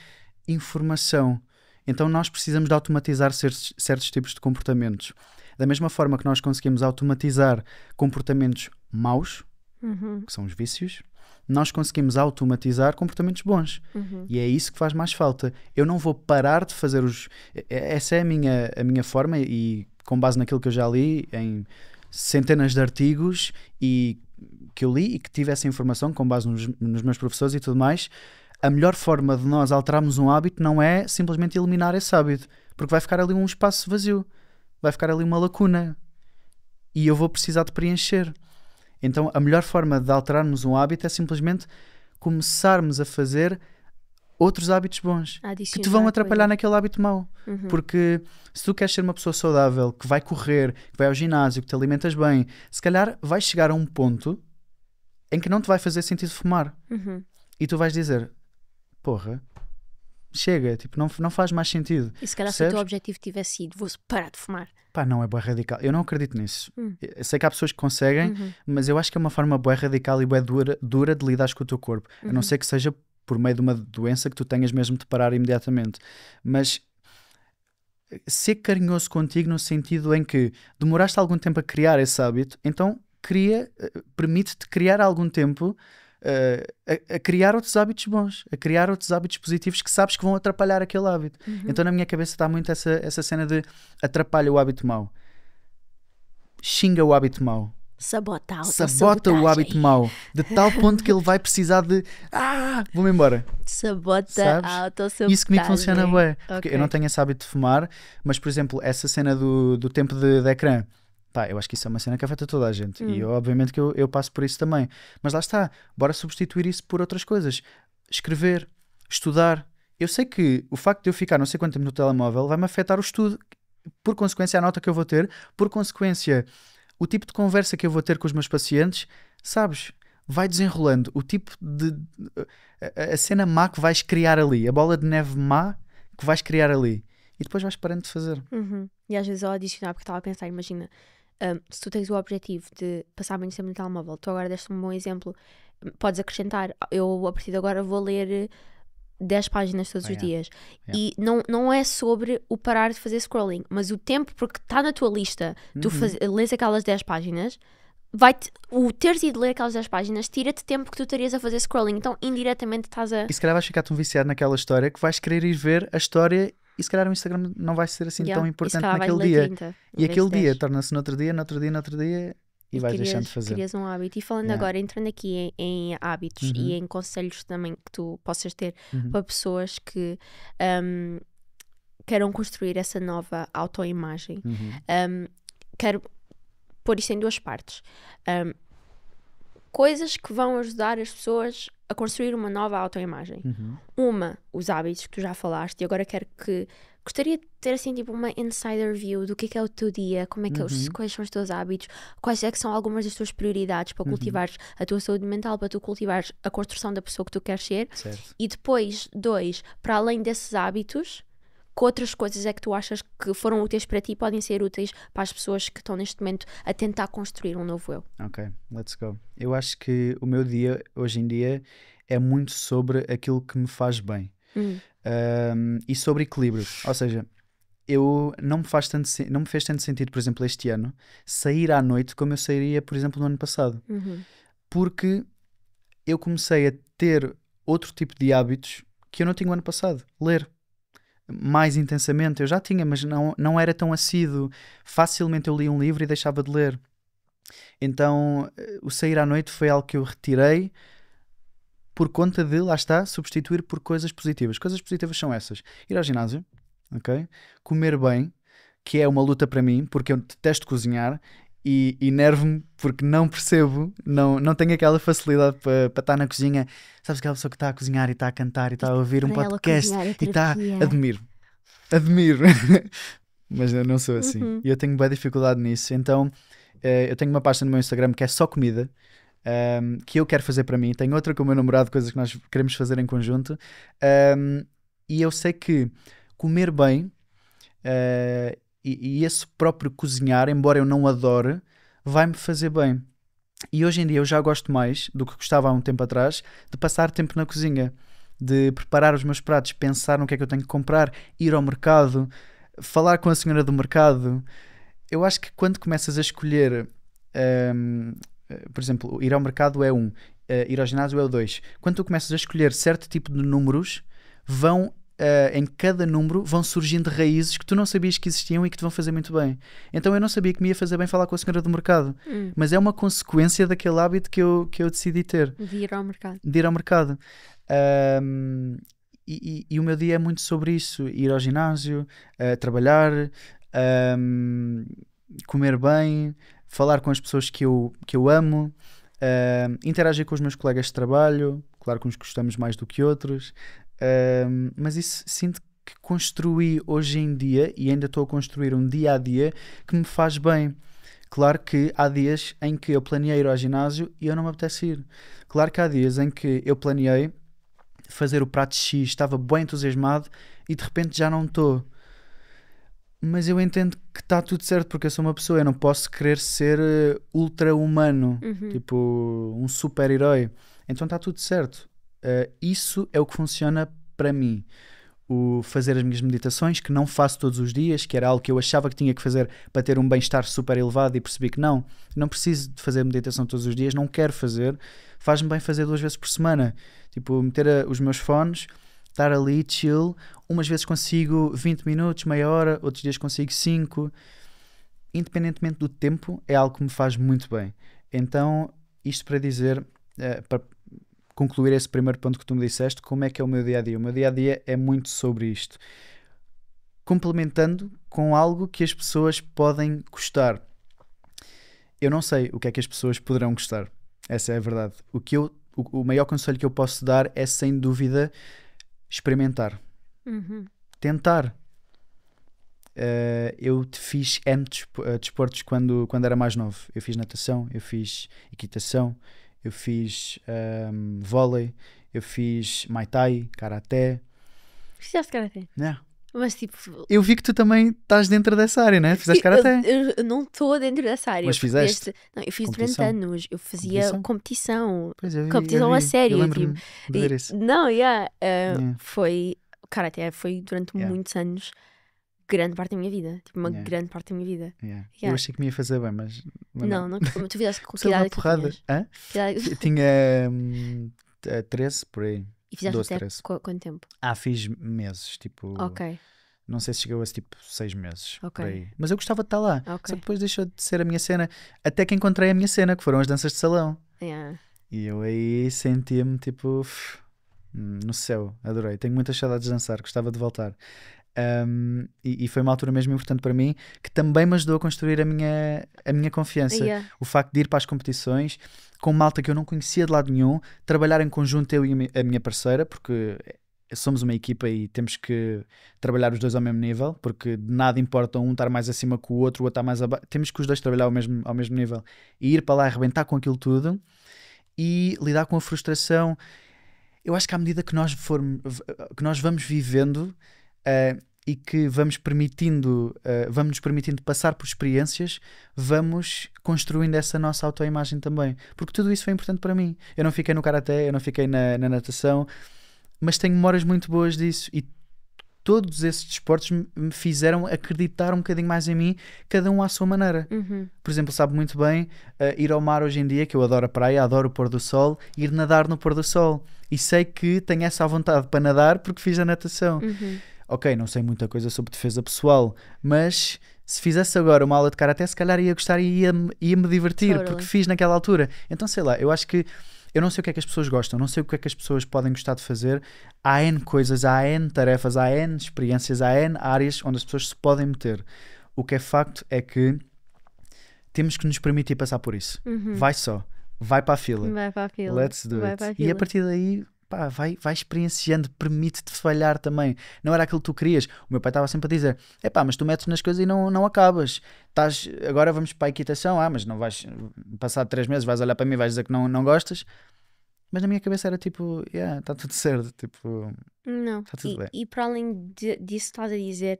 informação. Então nós precisamos de automatizar certos, certos tipos de comportamentos. Da mesma forma que nós conseguimos automatizar comportamentos maus, uhum. que são os vícios, nós conseguimos automatizar comportamentos bons. Uhum. E é isso que faz mais falta. Eu não vou parar de fazer os. Essa é a minha, a minha forma, e com base naquilo que eu já li em centenas de artigos e que eu li e que tive essa informação com base nos, nos meus professores e tudo mais. A melhor forma de nós alterarmos um hábito não é simplesmente eliminar esse hábito, porque vai ficar ali um espaço vazio, vai ficar ali uma lacuna e eu vou precisar de preencher. Então a melhor forma de alterarmos um hábito é simplesmente começarmos a fazer outros hábitos bons Adicionar que te vão atrapalhar coisa. naquele hábito mau. Uhum. Porque se tu queres ser uma pessoa saudável, que vai correr, que vai ao ginásio, que te alimentas bem, se calhar vais chegar a um ponto em que não te vai fazer sentido fumar. Uhum. E tu vais dizer: Porra, chega, tipo, não, não faz mais sentido. E se calhar se o teu objetivo tivesse sido, vou parar de fumar. Pá, não, é boa radical. Eu não acredito nisso. Hum. sei que há pessoas que conseguem, uhum. mas eu acho que é uma forma boa radical e boa dura, dura de lidar com o teu corpo. Uhum. A não uhum. ser que seja por meio de uma doença que tu tenhas mesmo de parar imediatamente. Mas ser carinhoso contigo no sentido em que demoraste algum tempo a criar esse hábito, então cria, eh, permite-te criar algum tempo eh, a, a, criar outros hábitos bons, a criar outros hábitos positivos que sabes que vão atrapalhar aquele hábito. Uhum. Então na minha cabeça está muito essa, essa cena de atrapalha o hábito mau, xinga o hábito mau, sabota, sabota o hábito mau, de tal ponto que ele vai precisar de ah, vou-me embora. Sabota Sabes? a autossabotagem. Isso comigo funciona bem. Okay. eu não tenho esse hábito de fumar, mas por exemplo, essa cena do, do tempo de, de ecrã, Pá, eu acho que isso é uma cena que afeta toda a gente. Hum. E eu, obviamente que eu, eu passo por isso também. Mas lá está, bora substituir isso por outras coisas. Escrever, estudar. Eu sei que o facto de eu ficar não sei quanto tempo no telemóvel vai-me afetar o estudo, por consequência, a nota que eu vou ter, por consequência, o tipo de conversa que eu vou ter com os meus pacientes, sabes? Vai desenrolando o tipo de. a, a cena má que vais criar ali, a bola de neve má que vais criar ali. E depois vais parando de fazer. Uhum. E às vezes ao adicionar, porque estava a pensar, imagina, um, se tu tens o objetivo de passar muito tempo no telemóvel, tu agora deste um bom exemplo, hum, podes acrescentar, eu a partir de agora vou ler 10 eh, páginas todos oh, os yeah. dias. Yeah. E não, não é sobre o parar de fazer scrolling, mas o tempo, porque está na tua lista, tu uhum. faz, lês aquelas 10 páginas, vai -te, o teres ido ler aquelas 10 páginas tira-te tempo que tu estarias a fazer scrolling, então indiretamente estás a. E se calhar vais ficar tão viciado naquela história que vais querer ir ver a história e se calhar o Instagram não vai ser assim yeah. tão importante naquele dia. Tinta, e aquele dia torna-se no outro dia, no outro dia, no outro dia e, e vais deixando de fazer. Crias um hábito. E falando yeah. agora, entrando aqui em, em hábitos uhum. e em conselhos também que tu possas ter uhum. para pessoas que um, queiram construir essa nova autoimagem, uhum. um, quero pôr isto em duas partes. Um, coisas que vão ajudar as pessoas a construir uma nova autoimagem. Uhum. Uma, os hábitos que tu já falaste, e agora quero que. Gostaria de ter assim, tipo, uma insider view do que é, que é o teu dia, como é que uhum. é os, uhum. quais são os teus hábitos, quais é que são algumas das tuas prioridades para uhum. cultivares a tua saúde mental, para tu cultivares a construção da pessoa que tu queres ser. Certo. E depois, dois, para além desses hábitos, que outras coisas é que tu achas que foram úteis para ti e podem ser úteis para as pessoas que estão neste momento a tentar construir um novo eu? Ok, let's go. Eu acho que o meu dia, hoje em dia, é muito sobre aquilo que me faz bem. Um, e sobre equilíbrio. Ou seja, eu não me, faz tanto, não me fez tanto sentido, por exemplo, este ano, sair à noite como eu sairia, por exemplo, no ano passado. Uhum. Porque eu comecei a ter outro tipo de hábitos que eu não tinha o ano passado. Ler mais intensamente. Eu já tinha, mas não, não era tão assíduo. Facilmente eu li um livro e deixava de ler. Então, eh, o sair à noite foi algo que eu retirei por conta de, lá está, substituir por coisas positivas. Coisas positivas são essas: ir ao ginásio, ok? Comer bem, que é uma luta para mim, porque eu detesto cozinhar e enervo-me porque não percebo, não, não tenho aquela facilidade para estar na cozinha. Sabes aquela pessoa que está a cozinhar e está a cantar e está a ouvir um podcast e está a admiro. Admiro. [laughs] Mas eu não sou assim. Uhum. E uhum. eu tenho boa dificuldade nisso. Então, eh, eu tenho uma pasta no meu Instagram que é só comida. Um, ehm, que eu quero fazer para mim, tenho outra com o meu namorado, coisas que nós queremos fazer em conjunto. Um, ehm, e eu sei que comer bem eh, e, e esse próprio cozinhar, embora eu não adore, vai-me fazer bem. E hoje em dia eu já gosto mais do que gostava há um tempo atrás de passar tempo na cozinha, de preparar os meus pratos, pensar no que é que eu tenho que comprar, ir ao mercado, falar com a senhora do mercado. Eu acho que quando começas a escolher, um, por exemplo, ir ao mercado é um, eh, ir ao ginásio é o dois. Quando tu começas a escolher certo tipo de números, vão Uh, em cada número vão surgindo raízes que tu não sabias que existiam e que te vão fazer muito bem. Então eu não sabia que me ia fazer bem falar com a senhora do mercado, hum. mas é uma consequência daquele hábito que eu, que eu decidi ter. De ir ao mercado. De ir ao mercado. Um, e, e, e, o meu dia é muito sobre isso: ir ao ginásio, uh, trabalhar, um, comer bem, falar com as pessoas que eu, que eu amo, uh, interagir com os meus colegas de trabalho, claro que uns gostamos mais do que outros, um, mas isso sinto que construí hoje em dia e ainda estou a construir um dia a dia que me faz bem. Claro que há dias em que eu planeei ir ao ginásio e eu não me apetece ir. Claro que há dias em que eu planeei fazer o prato X, estava bem entusiasmado e de repente já não estou. Mas eu entendo que está tudo certo porque eu sou uma pessoa, eu não posso querer ser eh, ultra-humano, uhum. tipo um super-herói. Então está tudo certo uh, isso é o que funciona para mim. O fazer as minhas meditações, que não faço todos os dias, que era algo que eu achava que tinha que fazer para ter um bem-estar super elevado e percebi que não, não preciso de fazer meditação todos os dias, não quero fazer, faz-me bem fazer duas vezes por semana. Tipo, meter a, eh, os meus fones, estar ali, chill. Umas vezes consigo 20 minutos, meia hora, outros dias consigo 5. Independentemente do tempo, é algo que me faz muito bem. Então, isto para dizer, eh, para concluir esse primeiro ponto que tu me disseste, como é que é o meu dia a dia? O meu dia a dia é muito sobre isto. Complementando com algo que as pessoas podem gostar. Eu não sei o que é que as pessoas poderão gostar. Essa é a verdade. O que eu o, maior conselho que eu posso dar é sem dúvida experimentar, uhum. tentar. Uh, eu fiz N eh, desportos quando, quando era mais novo. Eu fiz natação, eu fiz equitação, eu fiz um, vôlei, eu fiz mai tai, karaté. Fizeste karaté? Não. Mas tipo. Eu vi que tu também estás dentro dessa área, né? Fizeste karaté? Eu, eu não estou dentro dessa área. Mas fizeste? não, eu fiz competição. durante anos. Eu fazia competição. competição, vi, competição a sério. tipo, de Não, yeah, uh, yeah. foi. Karaté foi durante yeah. muitos anos grande parte da minha vida. Tipo, uma yeah. grande parte da minha vida. Yeah. Yeah. Eu achei que me ia fazer bem, mas. Não, não, não tu fizeste [laughs] com é que idade uma é porrada. Que Tinha hum, 13 eh, por aí. E fizeste 12, até 13. quanto tempo? Ah, fiz meses, tipo. Ok. Não sei se chegou a tipo seis meses. Okay. Mas eu gostava de estar lá. Okay. Só que depois deixou de ser a minha cena. Até que encontrei a minha cena, que foram as danças de salão. Yeah. E eu aí sentia-me tipo. Hum, no céu, adorei. Tenho muitas saudades de dançar, gostava de voltar. Um, e, e, foi uma altura mesmo importante para mim que também me ajudou a construir a minha, a minha confiança. Yeah. O facto de ir para as competições com malta que eu não conhecia de lado nenhum, trabalhar em conjunto eu e a minha parceira, porque eh, somos uma equipa e temos que trabalhar os dois ao mesmo nível, porque de nada importa um estar mais acima que o outro, o outro estar mais abaixo. Temos que os dois trabalhar ao mesmo, ao mesmo nível. E ir para lá arrebentar com aquilo tudo e lidar com a frustração. Eu acho que à medida que nós, formos, que nós vamos vivendo uh, e que vamos permitindo, uh, vamos nos permitindo passar por experiências, vamos construindo essa nossa autoimagem também. Porque tudo isso foi importante para mim. Eu não fiquei no karaté, eu não fiquei na, na natação, mas tenho memórias muito boas disso. E todos esses desportos me fizeram acreditar um bocadinho mais em mim, cada um à sua maneira. Uhum. Por exemplo, sabe muito bem uh, ir ao mar hoje em dia, que eu adoro a praia, adoro o pôr do sol, ir nadar no pôr do sol. E sei que tenho essa vontade para nadar porque fiz a natação. Uhum ok, não sei muita coisa sobre defesa pessoal, mas se fizesse agora uma aula de karate, se calhar ia gostar e ia, ia me divertir, claro. porque fiz naquela altura. Então, sei lá, eu acho que eu não sei o que é que as pessoas gostam, não sei o que é que as pessoas podem gostar de fazer. Há N coisas, há N tarefas, há N experiências, há N áreas onde as pessoas se podem meter. O que é facto é que temos que nos permitir passar por isso. Uhum. Vai só, vai para a fila. Vai para a fila. Let's do vai it. E a partir daí pá, vai, vai experienciando, permite-te falhar também. Não era aquilo que tu querias. O meu pai estava sempre a dizer: é pá, mas tu metes nas coisas e não, não acabas. Estás, agora vamos para a equitação, ah, mas não vais, passado três meses, vais olhar para mim e vais dizer que não, não gostas. Mas na minha cabeça era tipo, yeah, está tudo certo, tipo, não. Está tudo e, bem. E para além de, disso, estás a dizer,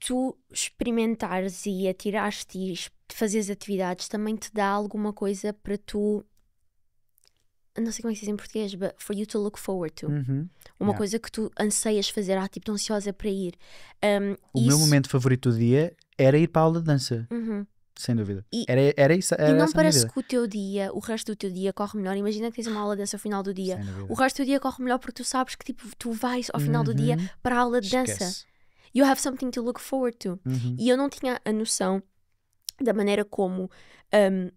tu experimentares e atirares-te e fazeres atividades também te dá alguma coisa para tu não sei como é que se diz em português, but for you to look forward to. Uhum. Uma yeah. coisa que tu anseias fazer, ah, tipo, ansiosa para ir. Um, o isso... meu momento favorito do dia era ir para a aula de dança. Uhum. Sem dúvida. E, era, era isso. Era e não parece que o teu dia, o resto do teu dia corre melhor. Imagina que tens uma aula de dança ao final do dia. O resto do dia corre melhor porque tu sabes que tipo, tu vais ao final uhum. do dia uhum. para a aula de Esquece. dança. You have something to look forward to. Uhum. E eu não tinha a noção da maneira como um,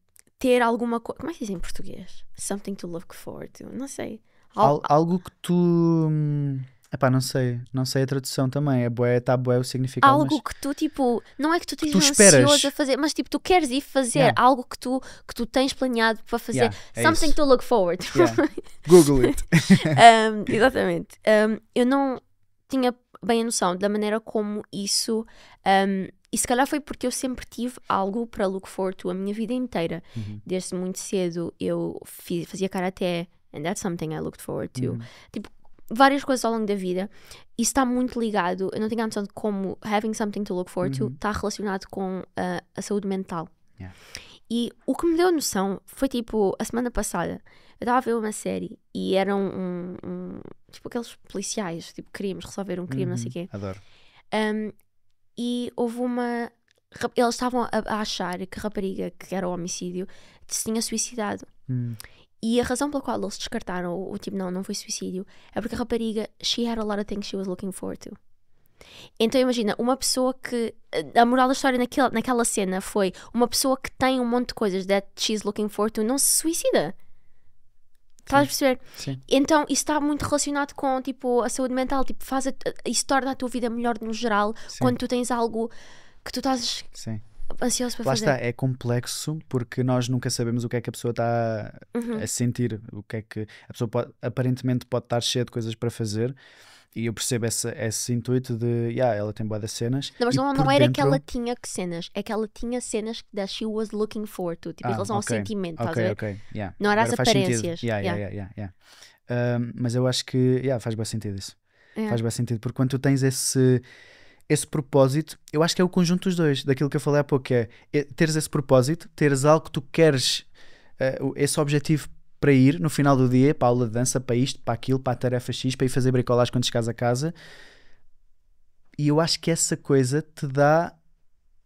ter alguma coisa. Como é que diz em português? Something to look forward to. Não sei. Al algo que tu. Hum, epá, não sei, não sei a tradução também. É boé tá boé o significado. Algo mas... que tu, tipo, não é que tu estejas ansioso a fazer, mas tipo, tu queres ir fazer yeah. algo que tu, que tu tens planeado para fazer. Yeah, é Something isso. to look forward. Yeah. [laughs] Google it. [laughs] um, exatamente. Um, eu não tinha bem a noção da maneira como isso um, e se calhar foi porque eu sempre tive algo para look forward to a minha vida inteira. Uhum. Desde muito cedo eu fiz, fazia karaté, and that's something I looked forward to. Uhum. Tipo, várias coisas ao longo da vida. Isso está muito ligado, eu não tenho a noção de como having something to look forward uhum. to está relacionado com a, ah, a saúde mental. Yeah. E o que me deu noção foi tipo, a semana passada, eu estava a ver uma série e eram um, um, tipo aqueles policiais, tipo crimes, resolver um crime, uhum. não sei o uhum. quê. Adoro. Um, e houve uma. Eles estavam a achar que a rapariga, que era o homicídio, se tinha suicidado. Hum. E a razão pela qual eles descartaram o, tipo, não, não foi suicídio, é porque a rapariga, she had a lot of things she was looking forward to. Então imagina, uma pessoa que. A moral da história naquela, naquela cena foi uma pessoa que tem um monte de coisas that she's looking for to não se suicida. Estás a perceber? Sim. Então, isso está muito relacionado com, tipo, a saúde mental. Tipo, faz a, isso torna a tua vida melhor no geral Sim. quando tu tens algo que tu estás Sim. ansioso para Lá fazer. Lá está, é complexo porque nós nunca sabemos o que é que a pessoa está uhum. a sentir. O que é que... A pessoa pode, aparentemente pode estar cheia de coisas para fazer, e eu percebo essa, esse intuito de, yeah, ela tem boas cenas. Não, mas não, não era dentro... que ela tinha que cenas, é que ela tinha cenas that she was looking for to, tipo, ah, em relação okay. ao sentimento, okay, estás okay, yeah. Não era Agora as aparências. Yeah, yeah. Yeah, mas eu acho que yeah, faz bem sentido isso. Faz bem sentido, porque quando tu tens esse, esse propósito, eu acho que é o conjunto dos dois, daquilo que eu falei há pouco, é, é teres esse propósito, teres algo que tu queres, uh, esse objetivo para ir no final do dia para a aula de dança, para isto, para aquilo, para a tarefa X, para ir fazer bricolagem quando chegares a casa. E eu acho que essa coisa te dá.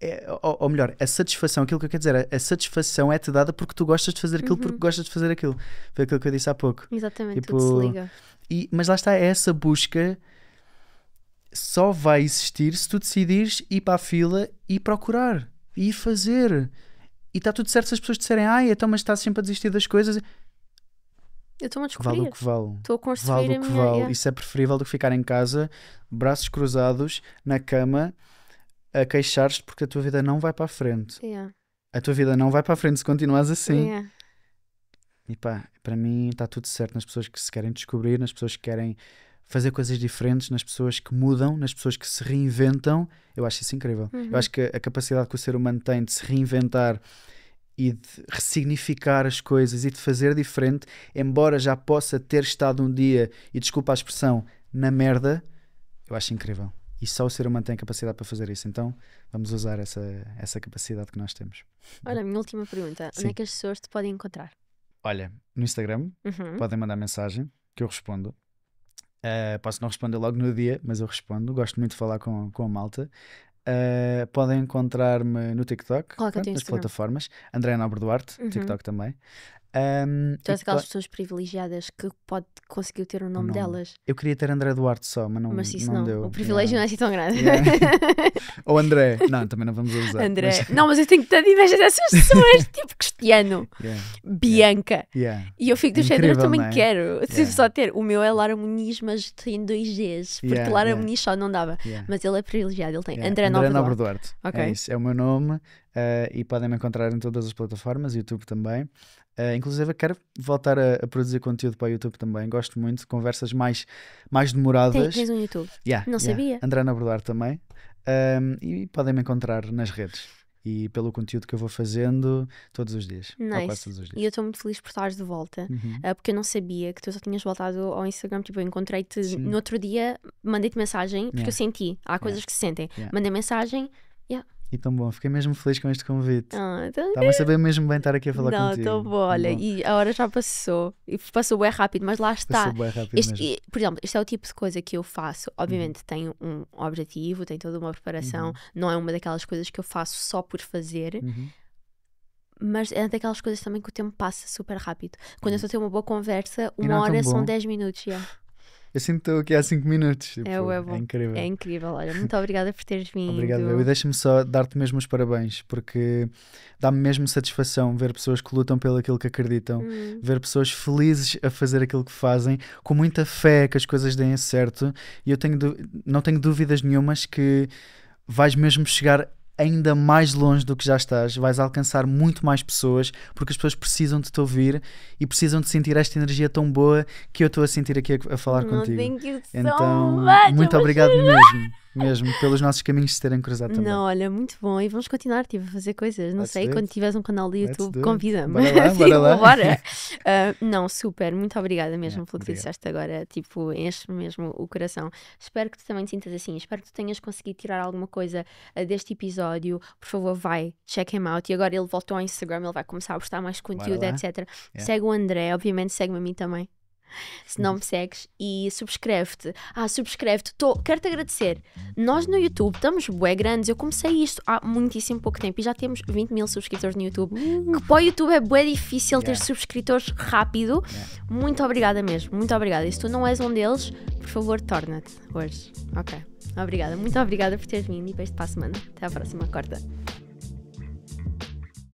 É, ou, ou, melhor, a satisfação, aquilo que eu quero dizer, a, a satisfação é-te dada porque tu gostas de fazer aquilo, uhum. porque gostas de fazer aquilo. Foi aquilo que eu disse há pouco. Exatamente, tipo, tudo se liga. E, mas lá está, é essa busca só vai existir se tu decidires ir para a fila e procurar, e ir fazer. E está tudo certo se as pessoas disserem, ai, então, mas estás sempre a desistir das coisas. Eu estou a descobrir. Vale o que vale. Estou a construir vale o que minha... vale. Isso é preferível do que ficar em casa, braços cruzados, na cama, a queixar-te porque a tua vida não vai para a frente. Yeah. A tua vida não vai para a frente se continuas assim. Yeah. E pá, para mim está tudo certo nas pessoas que se querem descobrir, nas pessoas que querem fazer coisas diferentes, nas pessoas que mudam, nas pessoas que se reinventam. Eu acho isso incrível. Uhum. Eu acho que a capacidade que o ser humano tem de se reinventar e de ressignificar as coisas e de fazer diferente, embora já possa ter estado um dia, e desculpa a expressão, na merda, eu acho incrível. E só o ser humano tem a capacidade para fazer isso. Então vamos usar essa, essa capacidade que nós temos. Olha, minha última pergunta: Sim. onde é que as pessoas te podem encontrar? Olha, no Instagram, uhum. podem mandar mensagem que eu respondo. Uh, posso não responder logo no dia, mas eu respondo. Gosto muito de falar com, com a malta. Uh, podem encontrar-me no TikTok, pronto, nas plataformas. André Nobre Duarte, uhum. TikTok também. Um, tu és aquelas pessoas privilegiadas que pode, conseguiu ter o nome, o nome, delas. Eu queria ter André Duarte só, mas não, mas isso não, não. deu. O privilégio yeah. não é assim tão grande. Yeah. [laughs] Ou André. Não, também não vamos usar. André. Mas... Não, mas eu tenho tanta inveja dessas pessoas, [laughs] tipo Cristiano, yeah. Bianca. E eu fico do género, eu também é? quero. Yeah. Tipo, só ter. O meu é Lara Muniz, mas tem dois Gs, porque Lara Muniz só não dava. Mas ele é privilegiado, ele tem André, André Nobre Duarte. Duarte. É okay. É isso, é o meu nome. Uh, e podem me encontrar em todas as plataformas, YouTube também. Eh, inclusive, quero voltar a, a, produzir conteúdo para o YouTube também. Gosto muito de conversas mais, mais demoradas. Tens, um YouTube? Yeah, Não yeah. sabia. André na Bordar também. Um, e podem me encontrar nas redes e pelo conteúdo que eu vou fazendo todos os dias. Nice. Todos os dias. E eu estou muito feliz por estares de volta, uhum. Eh, porque eu não sabia que tu só tinhas voltado ao Instagram. Tipo, eu encontrei-te no outro dia, mandei-te mensagem, porque yeah. eu senti, há coisas yeah. que se sentem. Yeah. Mandei mensagem, e tão bom, fiquei mesmo feliz com este convite. Ah, Estava a saber mesmo bem estar aqui a falar não, contigo. Não, estou tá bom, olha, e a hora já passou. E passou bem rápido, mas lá está. Passou bem rápido este, mesmo. por exemplo, este é o tipo de coisa que eu faço. Uhum. Obviamente uhum. tenho um objetivo, tenho toda uma preparação. Uhum. Não é uma daquelas coisas que eu faço só por fazer. Uhum. Mas é daquelas coisas também que o tempo passa super rápido. Quando eu uhum. só tenho uma boa conversa, uma é hora são 10 minutos. Yeah. [laughs] Eu sinto que estou aqui há 5 minutos. Tipo, é, bom. é incrível. É incrível. Olha, muito obrigada por teres vindo. Obrigado. E deixa-me só dar-te mesmo os parabéns, porque dá-me mesmo satisfação ver pessoas que lutam pelo aquilo que acreditam, hum. ver pessoas felizes a fazer aquilo que fazem, com muita fé que as coisas deem certo. E eu tenho, não tenho dúvidas nenhumas que vais mesmo chegar ainda mais longe do que já estás, vais alcançar muito mais pessoas, porque as pessoas precisam de te ouvir e precisam de sentir esta energia tão boa que eu estou a sentir aqui a, a falar contigo. Thank you so então, much. muito obrigado mesmo mesmo, pelos nossos caminhos se terem cruzado também. Não, olha, muito bom. E vamos continuar tipo, a fazer coisas. Não Let's sei, quando tiveres um canal de YouTube, convida-me. Bora lá, tipo, [laughs] bora lá. Uh, [laughs] não, super. Muito obrigada mesmo é, pelo obrigado. que disseste agora. Tipo, enche mesmo o coração. Espero que tu também te sintas assim. Espero que tu tenhas conseguido tirar alguma coisa uh, deste episódio. Por favor, vai, check him out. E agora ele voltou ao Instagram, ele vai começar a postar mais conteúdo, etc. Yeah. Segue o André, obviamente segue-me a mim também se não me segues e subscreve-te. Ah, subscreve-te. Quero-te agradecer. Nós no YouTube estamos bué grandes. Eu comecei isto há muitíssimo pouco tempo e já temos 20 mil subscritores no YouTube. Uhum. Que para o YouTube é bué difícil yeah. ter subscritores rápido. Yeah. Muito obrigada mesmo. Muito obrigada. E se tu não és um deles, por favor, torna-te hoje. Ok. Obrigada. Muito obrigada por teres vindo e beijo para a semana. Até à próxima quarta.